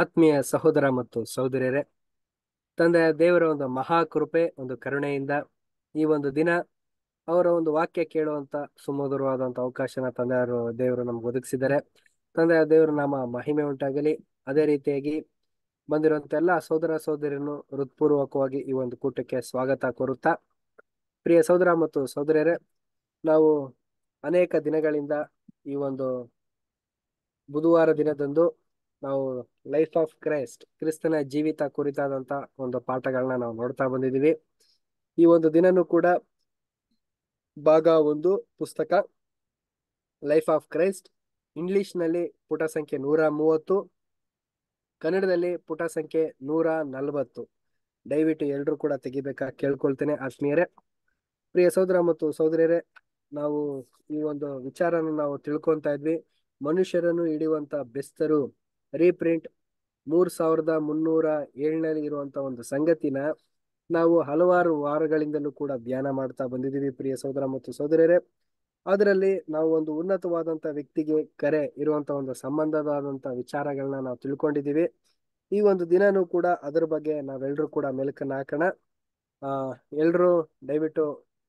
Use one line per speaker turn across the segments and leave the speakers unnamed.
ಆತ್ಮೀಯ ಸಹೋದರ ಮತ್ತು ಸಹೋದರಿಯರೇ ತಂದೆಯ ದೇವರ ಒಂದು ಮಹಾಕೃಪೆ ಒಂದು ಕರುಣೆಯಿಂದ ಈ ಒಂದು ದಿನ ಅವರ ಒಂದು ವಾಕ್ಯ ಕೇಳುವಂತ ಸುಮಧುರವಾದಂಥ ಅವಕಾಶನ ತಂದೆಯವರು ದೇವರು ನಮ್ಗೆ ಒದಗಿಸಿದ್ದಾರೆ ತಂದೆಯ ದೇವರು ನಮ್ಮ ಮಹಿಮೆ ಉಂಟಾಗಲಿ ಅದೇ ರೀತಿಯಾಗಿ ಬಂದಿರುವಂತ ಎಲ್ಲ ಸಹೋದರ ಸಹೋದರಿಯನ್ನು ಹೃತ್ಪೂರ್ವಕವಾಗಿ ಈ ಒಂದು ಕೂಟಕ್ಕೆ ಸ್ವಾಗತ ಕೋರುತ್ತಾ ಪ್ರಿಯ ಸಹೋದರ ಮತ್ತು ಸಹೋದರಿಯರೇ ನಾವು ಅನೇಕ ದಿನಗಳಿಂದ ಈ ಒಂದು ಬುಧವಾರ ದಿನದಂದು ನಾವು ಲೈಫ್ ಆಫ್ ಕ್ರೈಸ್ಟ್ ಕ್ರಿಸ್ತನ ಜೀವಿತ ಕುರಿತಾದಂತ ಒಂದು ಪಾಠಗಳನ್ನ ನಾವು ನೋಡ್ತಾ ಬಂದಿದ್ದೀವಿ ಈ ಒಂದು ದಿನನೂ ಕೂಡ ಭಾಗ ಒಂದು ಪುಸ್ತಕ ಲೈಫ್ ಆಫ್ ಕ್ರೈಸ್ಟ್ ಇಂಗ್ಲಿಷ್ ನಲ್ಲಿ ಪುಟ ಸಂಖ್ಯೆ ನೂರ ಮೂವತ್ತು ಕನ್ನಡದಲ್ಲಿ ಪುಟ ಸಂಖ್ಯೆ ನೂರ ನಲ್ವತ್ತು ದಯವಿಟ್ಟು ಎಲ್ಲರೂ ಕೂಡ ತೆಗಿಬೇಕಾ ಕೇಳ್ಕೊಳ್ತೇನೆ ಆತ್ಮೀಯರೇ ಪ್ರಿಯ ಸಹೋದರ ಮತ್ತು ಸಹೋದರಿಯರೇ ನಾವು ಈ ಒಂದು ವಿಚಾರನ ನಾವು ತಿಳ್ಕೊಂತ ಇದ್ವಿ ಮನುಷ್ಯರನ್ನು ಹಿಡಿಯುವಂತ ಬೆಸ್ತರು ರೀಪ್ರಿಂಟ್ ಮೂರು ಸಾವಿರದ ಮುನ್ನೂರ ಏಳನಲ್ಲಿ ಇರುವಂಥ ಒಂದು ಸಂಗತಿನ ನಾವು ಹಲವಾರು ವಾರಗಳಿಂದಲೂ ಕೂಡ ಧ್ಯಾನ ಮಾಡ್ತಾ ಬಂದಿದ್ದೀವಿ ಪ್ರಿಯ ಸಹೋದರ ಮತ್ತು ಸೋದರರೇ ಅದರಲ್ಲಿ ನಾವು ಒಂದು ಉನ್ನತವಾದಂಥ ವ್ಯಕ್ತಿಗೆ ಕರೆ ಇರುವಂಥ ಒಂದು ಸಂಬಂಧವಾದಂಥ ವಿಚಾರಗಳನ್ನ ನಾವು ತಿಳ್ಕೊಂಡಿದ್ದೀವಿ ಈ ಒಂದು ದಿನನೂ ಕೂಡ ಅದ್ರ ಬಗ್ಗೆ ನಾವೆಲ್ಲರೂ ಕೂಡ ಮೆಲುಕನ್ನ ಹಾಕೋಣ ಎಲ್ಲರೂ ದಯವಿಟ್ಟು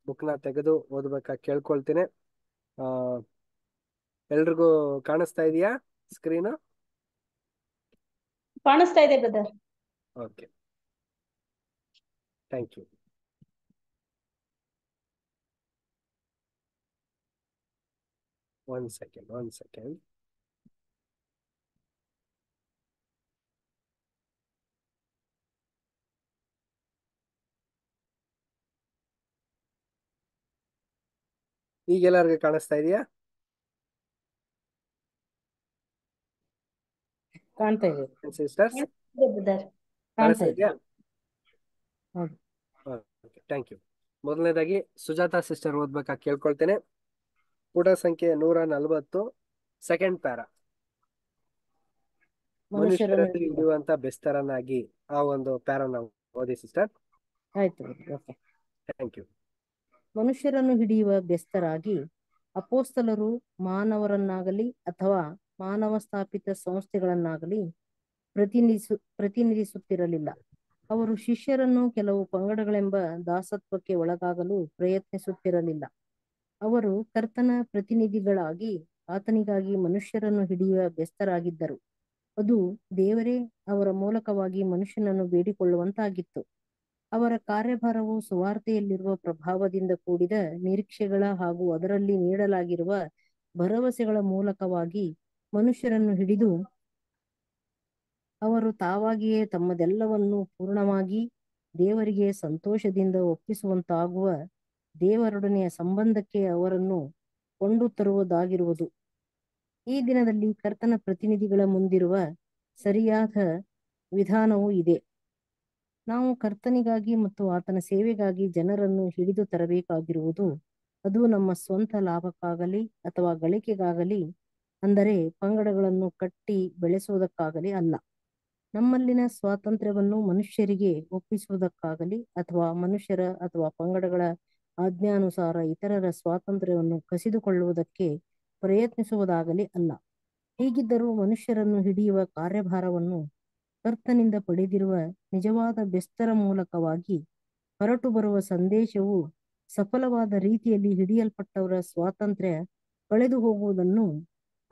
ಬುಕ್ನ ತೆಗೆದು ಓದಬೇಕಾಗಿ ಆ ಎಲ್ರಿಗೂ ಕಾಣಿಸ್ತಾ ಇದೆಯಾ ಸ್ಕ್ರೀನು
ಕಾಣಿಸ್ತಾ ಇದೆ brother
okay thank you one second one second ಈಗ ಕಾಣಿಸ್ತಾ ಇದೆಯಾ ಕಾಣ್ತಾ ಸಿಸ್ಟರ್ಸ್ ಥ್ಯಾಂಕ್ ಯು ಮೊದಲನೇದಾಗಿ ಸುಜಾತಾ ಸಿಸ್ಟರ್ ಓದ್ಬೇಕಾ ಕೇಳ್ಕೊಳ್ತೇನೆ ಪುಟ ಸಂಖ್ಯೆ ನೂರ ನಲವತ್ತು ಸೆಕೆಂಡ್ ಪ್ಯಾರ ಮನುಷ್ಯರಲ್ಲಿ ಇಡುವಂತ ಬೆಸ್ತರನಾಗಿ ಆ ಒಂದು ಪ್ಯಾರ ನಾವು ಓದಿ ಸಿಸ್ಟರ್ ಆಯ್ತು ಓಕೆ ಥ್ಯಾಂಕ್ ಯು
ಮನುಷ್ಯರನ್ನು ಹಿಡಿಯುವ ಬೆಸ್ತರಾಗಿ ಅಪೋಸ್ತಲರು ಮಾನವರನ್ನಾಗಲಿ ಅಥವಾ ಮಾನವ ಸ್ಥಾಪಿತ ಸಂಸ್ಥೆಗಳನ್ನಾಗಲಿ ಪ್ರತಿನಿಧಿಸು ಪ್ರತಿನಿಧಿಸುತ್ತಿರಲಿಲ್ಲ ಅವರು ಶಿಷ್ಯರನ್ನು ಕೆಲವು ಪಂಗಡಗಳೆಂಬ ದಾಸತ್ವಕ್ಕೆ ಒಳಗಾಗಲು ಪ್ರಯತ್ನಿಸುತ್ತಿರಲಿಲ್ಲ ಅವರು ಕರ್ತನ ಪ್ರತಿನಿಧಿಗಳಾಗಿ ಆತನಿಗಾಗಿ ಮನುಷ್ಯರನ್ನು ಹಿಡಿಯುವ ಬೆಸ್ತರಾಗಿದ್ದರು ಅದು ದೇವರೇ ಅವರ ಮೂಲಕವಾಗಿ ಮನುಷ್ಯನನ್ನು ಬೇಡಿಕೊಳ್ಳುವಂತಾಗಿತ್ತು ಅವರ ಕಾರ್ಯಭಾರವು ಸುವಾರ್ತೆಯಲ್ಲಿರುವ ಪ್ರಭಾವದಿಂದ ಕೂಡಿದ ನಿರೀಕ್ಷೆಗಳ ಹಾಗೂ ಅದರಲ್ಲಿ ನೀಡಲಾಗಿರುವ ಭರವಸೆಗಳ ಮೂಲಕವಾಗಿ ಮನುಷ್ಯರನ್ನು ಹಿಡಿದು ಅವರು ತಾವಾಗಿಯೇ ತಮ್ಮದೆಲ್ಲವನ್ನು ಪೂರ್ಣವಾಗಿ ದೇವರಿಗೆ ಸಂತೋಷದಿಂದ ಒಪ್ಪಿಸುವಂತಾಗುವ ದೇವರೊಡನೆಯ ಸಂಬಂಧಕ್ಕೆ ಅವರನ್ನು ಕೊಂಡು ತರುವುದಾಗಿರುವುದು ಈ ದಿನದಲ್ಲಿ ಕರ್ತನ ಪ್ರತಿನಿಧಿಗಳ ಮುಂದಿರುವ ಸರಿಯಾದ ವಿಧಾನವೂ ಇದೆ ನಾವು ಕರ್ತನಿಗಾಗಿ ಮತ್ತು ಆತನ ಸೇವೆಗಾಗಿ ಜನರನ್ನು ಹಿಡಿದು ತರಬೇಕಾಗಿರುವುದು ಅದು ನಮ್ಮ ಸ್ವಂತ ಲಾಭಕ್ಕಾಗಲಿ ಅಥವಾ ಗಳಿಕೆಗಾಗಲಿ ಅಂದರೆ ಪಂಗಡಗಳನ್ನು ಕಟ್ಟಿ ಬೆಳೆಸುವುದಕ್ಕಾಗಲಿ ಅಲ್ಲ ನಮ್ಮಲ್ಲಿನ ಸ್ವಾತಂತ್ರ್ಯವನ್ನು ಮನುಷ್ಯರಿಗೆ ಒಪ್ಪಿಸುವುದಕ್ಕಾಗಲಿ ಅಥವಾ ಮನುಷ್ಯರ ಅಥವಾ ಪಂಗಡಗಳ ಆಜ್ಞಾನುಸಾರ ಇತರರ ಸ್ವಾತಂತ್ರ್ಯವನ್ನು ಕಸಿದುಕೊಳ್ಳುವುದಕ್ಕೆ ಪ್ರಯತ್ನಿಸುವುದಾಗಲಿ ಅಲ್ಲ ಹೀಗಿದ್ದರೂ ಮನುಷ್ಯರನ್ನು ಹಿಡಿಯುವ ಕಾರ್ಯಭಾರವನ್ನು ಕರ್ತನಿಂದ ಪಡೆದಿರುವ ನಿಜವಾದ ಬೆಸ್ತರ ಮೂಲಕವಾಗಿ ಹೊರಟು ಬರುವ ಸಂದೇಶವು ಸಫಲವಾದ ರೀತಿಯಲ್ಲಿ ಹಿಡಿಯಲ್ಪಟ್ಟವರ ಸ್ವಾತಂತ್ರ್ಯ ಕಳೆದು ಹೋಗುವುದನ್ನು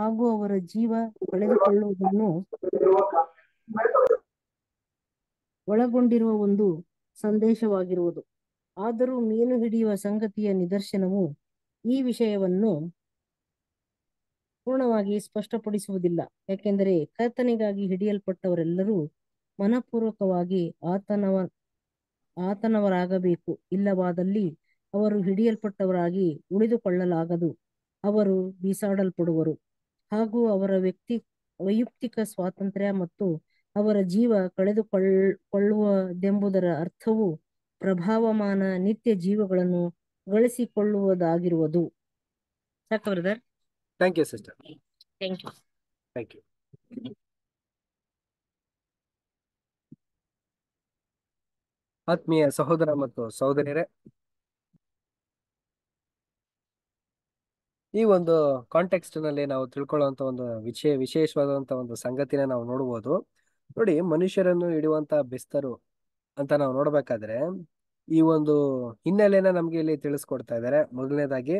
ಹಾಗೂ ಅವರ ಜೀವ ಕಳೆದುಕೊಳ್ಳುವುದನ್ನು ಒಳಗೊಂಡಿರುವ ಒಂದು ಸಂದೇಶವಾಗಿರುವುದು ಆದರೂ ಮೀನು ಹಿಡಿಯುವ ಸಂಗತಿಯ ನಿದರ್ಶನವು ಈ ವಿಷಯವನ್ನು ಪೂರ್ಣವಾಗಿ ಸ್ಪಷ್ಟಪಡಿಸುವುದಿಲ್ಲ ಯಾಕೆಂದರೆ ಕರ್ತನಿಗಾಗಿ ಹಿಡಿಯಲ್ಪಟ್ಟವರೆಲ್ಲರೂ ಮನಪೂರ್ವಕವಾಗಿ ಆತನವ ಆತನವರಾಗಬೇಕು ಇಲ್ಲವಾದಲ್ಲಿ ಅವರು ಹಿಡಿಯಲ್ಪಟ್ಟವರಾಗಿ ಉಳಿದುಕೊಳ್ಳಲಾಗದು ಅವರು ಬೀಸಾಡಲ್ಪಡುವರು ಹಾಗೂ ಅವರ ವ್ಯಕ್ತಿ ವೈಯಕ್ತಿಕ ಸ್ವಾತಂತ್ರ್ಯ ಮತ್ತು ಅವರ ಜೀವ ಕಳೆದುಕೊಳ್ಳುವುದೆಂಬುದರ ಅರ್ಥವು ಪ್ರಭಾವಮಾನ ನಿತ್ಯ ಜೀವಗಳನ್ನು ಗಳಿಸಿಕೊಳ್ಳುವುದಾಗಿರುವುದು
ಥ್ಯಾಂಕ್ ಯು ಆತ್ಮೀಯ ಸಹೋದರ ಮತ್ತು ಸಹೋದರಿಯರೇ ಈ ಒಂದು ಕಾಂಟೆಕ್ಸ್ಟ್ ನಲ್ಲಿ ನಾವು ತಿಳ್ಕೊಳ್ಳುವಂತ ಒಂದು ವಿಷಯ ವಿಶೇಷವಾದಂತ ಒಂದು ಸಂಗತಿನ ನಾವು ನೋಡಬಹುದು ನೋಡಿ ಮನುಷ್ಯರನ್ನು ಹಿಡಿಯುವಂತ ಬೆಸ್ತರು ಅಂತ ನಾವು ನೋಡ್ಬೇಕಾದ್ರೆ ಈ ಒಂದು ಹಿನ್ನೆಲೆನ ನಮ್ಗೆ ಇಲ್ಲಿ ತಿಳಿಸ್ಕೊಡ್ತಾ ಇದ್ದಾರೆ ಮೊದಲನೇದಾಗಿ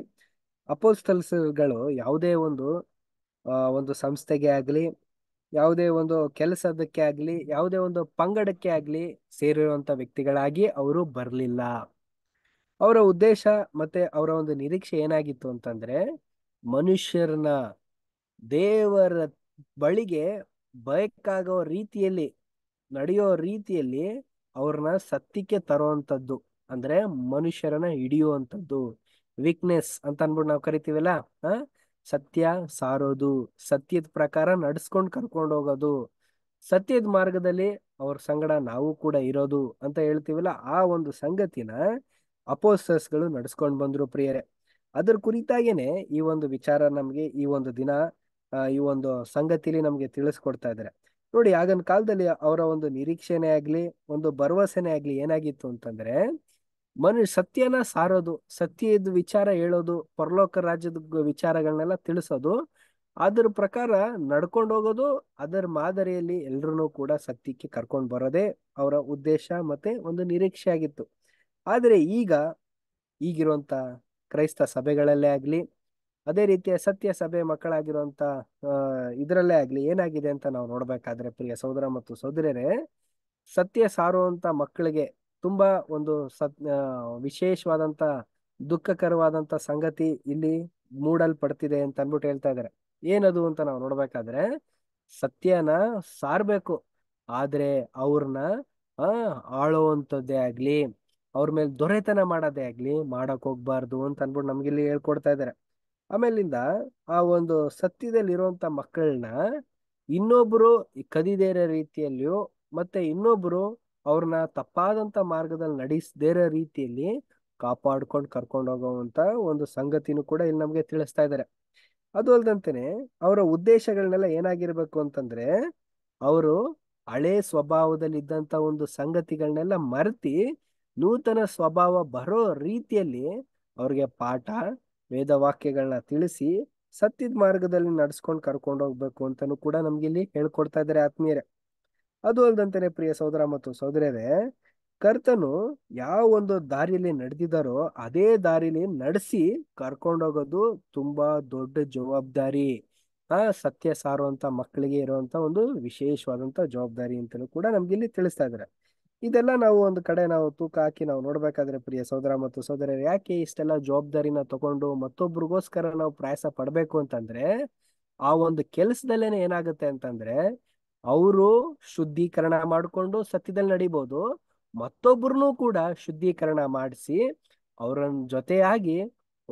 ಅಪೋಸ್ತಲ್ಸ್ಗಳು ಯಾವುದೇ ಒಂದು ಒಂದು ಸಂಸ್ಥೆಗೆ ಆಗ್ಲಿ ಯಾವುದೇ ಒಂದು ಕೆಲಸದಕ್ಕೆ ಆಗ್ಲಿ ಯಾವುದೇ ಒಂದು ಪಂಗಡಕ್ಕೆ ಆಗ್ಲಿ ಸೇರಿರುವಂತ ವ್ಯಕ್ತಿಗಳಾಗಿ ಅವರು ಬರ್ಲಿಲ್ಲ ಅವರ ಉದ್ದೇಶ ಮತ್ತೆ ಅವರ ಒಂದು ನಿರೀಕ್ಷೆ ಏನಾಗಿತ್ತು ಅಂತಂದ್ರೆ ಮನುಷ್ಯರನ್ನ ದೇವರ ಬಳಿಗೆ ಬಯಕಾಗೋ ರೀತಿಯಲ್ಲಿ ನಡೆಯೋ ರೀತಿಯಲ್ಲಿ ಅವ್ರನ್ನ ಸತ್ಯಕ್ಕೆ ತರುವಂಥದ್ದು ಅಂದ್ರೆ ಮನುಷ್ಯರನ್ನ ಹಿಡಿಯುವಂಥದ್ದು ವೀಕ್ನೆಸ್ ಅಂತ ಅನ್ಬಿಟ್ಟು ನಾವು ಕರಿತೀವಲ್ಲ ಹ ಸತ್ಯ ಸಾರೋದು ಸತ್ಯದ ಪ್ರಕಾರ ನಡೆಸ್ಕೊಂಡು ಕರ್ಕೊಂಡು ಹೋಗೋದು ಸತ್ಯದ ಮಾರ್ಗದಲ್ಲಿ ಅವ್ರ ಸಂಗಡ ನಾವು ಕೂಡ ಇರೋದು ಅಂತ ಹೇಳ್ತೀವಲ್ಲ ಆ ಒಂದು ಸಂಗತಿನ ಗಳು ನಡೆಸ್ಕೊಂಡು ಬಂದ್ರು ಪ್ರಿಯರೇ ಅದ್ರ ಕುರಿತಾಗೇನೆ ಈ ಒಂದು ವಿಚಾರ ನಮ್ಗೆ ಈ ಒಂದು ದಿನ ಈ ಒಂದು ಸಂಗತಿಲಿ ನಮ್ಗೆ ತಿಳಿಸ್ಕೊಡ್ತಾ ಇದ್ದಾರೆ ನೋಡಿ ಆಗನ್ ಕಾಲದಲ್ಲಿ ಅವರ ಒಂದು ನಿರೀಕ್ಷೆನೇ ಆಗ್ಲಿ ಒಂದು ಭರವಸೆನೆ ಆಗ್ಲಿ ಏನಾಗಿತ್ತು ಅಂತಂದ್ರೆ ಮನುಷ್ಯ ಸತ್ಯನ ಸಾರೋದು ಸತ್ಯದ ವಿಚಾರ ಹೇಳೋದು ಪರಲೋಕ ರಾಜ್ಯದ ವಿಚಾರಗಳನ್ನೆಲ್ಲ ತಿಳಿಸೋದು ಅದ್ರ ಪ್ರಕಾರ ನಡ್ಕೊಂಡು ಹೋಗೋದು ಅದರ ಮಾದರಿಯಲ್ಲಿ ಎಲ್ರೂ ಕೂಡ ಸತ್ಯಕ್ಕೆ ಕರ್ಕೊಂಡು ಬರೋದೇ ಅವರ ಉದ್ದೇಶ ಮತ್ತೆ ಒಂದು ನಿರೀಕ್ಷೆ ಆಗಿತ್ತು ಆದರೆ ಈಗ ಈಗಿರುವಂತ ಕ್ರೈಸ್ತ ಸಭೆಗಳಲ್ಲೇ ಆಗಲಿ ಅದೇ ರೀತಿಯ ಸತ್ಯ ಸಭೆ ಮಕ್ಕಳಾಗಿರುವಂತ ಇದರಲ್ಲೇ ಆಗಲಿ ಏನಾಗಿದೆ ಅಂತ ನಾವು ನೋಡಬೇಕಾದ್ರೆ ಪ್ರಿಯ ಸಹೋದರ ಮತ್ತು ಸಹೋದರರೇ ಸತ್ಯ ಸಾರುವಂತ ಮಕ್ಕಳಿಗೆ ತುಂಬಾ ಒಂದು ಸತ್ ವಿಶೇಷವಾದಂತ ದುಃಖಕರವಾದಂಥ ಸಂಗತಿ ಇಲ್ಲಿ ಮೂಡಲ್ಪಡ್ತಿದೆ ಅಂತ ಅಂದ್ಬಿಟ್ಟು ಹೇಳ್ತಾ ಇದ್ದಾರೆ ಏನದು ಅಂತ ನಾವು ನೋಡ್ಬೇಕಾದ್ರೆ ಸತ್ಯನ ಸಾರ್ಬೇಕು ಆದ್ರೆ ಅವ್ರನ್ನ ಆ ಆಳುವಂಥದ್ದೇ ಆಗ್ಲಿ ಅವ್ರ ಮೇಲೆ ದೊರೆತನ ಮಾಡೋದೇ ಆಗ್ಲಿ ಮಾಡಕ್ ಹೋಗ್ಬಾರ್ದು ಅಂತ ಅನ್ಬಿಟ್ಟು ನಮ್ಗೆ ಇಲ್ಲಿ ಹೇಳ್ಕೊಡ್ತಾ ಇದಾರೆ ಆಮೇಲಿಂದ ಆ ಒಂದು ಇರುವಂತ ಮಕ್ಕಳನ್ನ ಇನ್ನೊಬ್ರು ಕದಿದೇ ಇರೋ ರೀತಿಯಲ್ಲಿಯೂ ಮತ್ತೆ ಇನ್ನೊಬ್ರು ಅವ್ರನ್ನ ತಪ್ಪಾದಂತ ಮಾರ್ಗದಲ್ಲಿ ನಡೆಸದೇ ಇರೋ ರೀತಿಯಲ್ಲಿ ಕಾಪಾಡ್ಕೊಂಡು ಕರ್ಕೊಂಡು ಹೋಗುವಂತ ಒಂದು ಸಂಗತಿನೂ ಕೂಡ ಇಲ್ಲಿ ನಮ್ಗೆ ತಿಳಿಸ್ತಾ ಇದ್ದಾರೆ ಅದು ಅವರ ಉದ್ದೇಶಗಳನ್ನೆಲ್ಲ ಏನಾಗಿರ್ಬೇಕು ಅಂತಂದ್ರೆ ಅವರು ಹಳೆ ಸ್ವಭಾವದಲ್ಲಿ ಇದ್ದಂತ ಒಂದು ಸಂಗತಿಗಳನ್ನೆಲ್ಲ ಮರೆತಿ ನೂತನ ಸ್ವಭಾವ ಬರೋ ರೀತಿಯಲ್ಲಿ ಅವ್ರಿಗೆ ಪಾಠ ವೇದವಾಕ್ಯಗಳನ್ನ ತಿಳಿಸಿ ಸತ್ಯದ ಮಾರ್ಗದಲ್ಲಿ ನಡ್ಸ್ಕೊಂಡು ಕರ್ಕೊಂಡು ಹೋಗ್ಬೇಕು ಅಂತಾನು ಕೂಡ ನಮ್ಗೆ ಇಲ್ಲಿ ಹೇಳ್ಕೊಡ್ತಾ ಇದ್ದಾರೆ ಆತ್ಮೀಯರೇ ಅದು ಅಲ್ದಂತಾನೆ ಪ್ರಿಯ ಸಹೋದರ ಮತ್ತು ಸಹೋದರರೇ ಕರ್ತನು ಯಾವ ಒಂದು ದಾರಿಯಲ್ಲಿ ನಡೆದಿದ್ದಾರೋ ಅದೇ ದಾರಿಲಿ ನಡೆಸಿ ಕರ್ಕೊಂಡೋಗೋದು ತುಂಬಾ ದೊಡ್ಡ ಜವಾಬ್ದಾರಿ ಆ ಸತ್ಯ ಸಾರುವಂತ ಮಕ್ಕಳಿಗೆ ಇರುವಂತ ಒಂದು ವಿಶೇಷವಾದಂತ ಜವಾಬ್ದಾರಿ ಅಂತಲೂ ಕೂಡ ನಮ್ಗೆ ಇಲ್ಲಿ ತಿಳಿಸ್ತಾ ಇದಾರೆ ಇದೆಲ್ಲ ನಾವು ಒಂದು ಕಡೆ ನಾವು ತೂಕ ಹಾಕಿ ನಾವು ನೋಡ್ಬೇಕಾದ್ರೆ ಪ್ರಿಯ ಸೋದರ ಮತ್ತು ಸೋದರ ಯಾಕೆ ಇಷ್ಟೆಲ್ಲ ಜವಾಬ್ದಾರಿನ ತಗೊಂಡು ಮತ್ತೊಬ್ರಿಗೋಸ್ಕರ ನಾವು ಪ್ರಯಾಸ ಪಡ್ಬೇಕು ಅಂತಂದ್ರೆ ಆ ಒಂದು ಕೆಲಸದಲ್ಲೇನೆ ಏನಾಗುತ್ತೆ ಅಂತಂದ್ರೆ ಅವರು ಶುದ್ಧೀಕರಣ ಮಾಡಿಕೊಂಡು ಸತ್ಯದಲ್ಲಿ ನಡಿಬಹುದು ಮತ್ತೊಬ್ಬರನ್ನೂ ಕೂಡ ಶುದ್ಧೀಕರಣ ಮಾಡಿಸಿ ಅವರನ್ನ ಜೊತೆಯಾಗಿ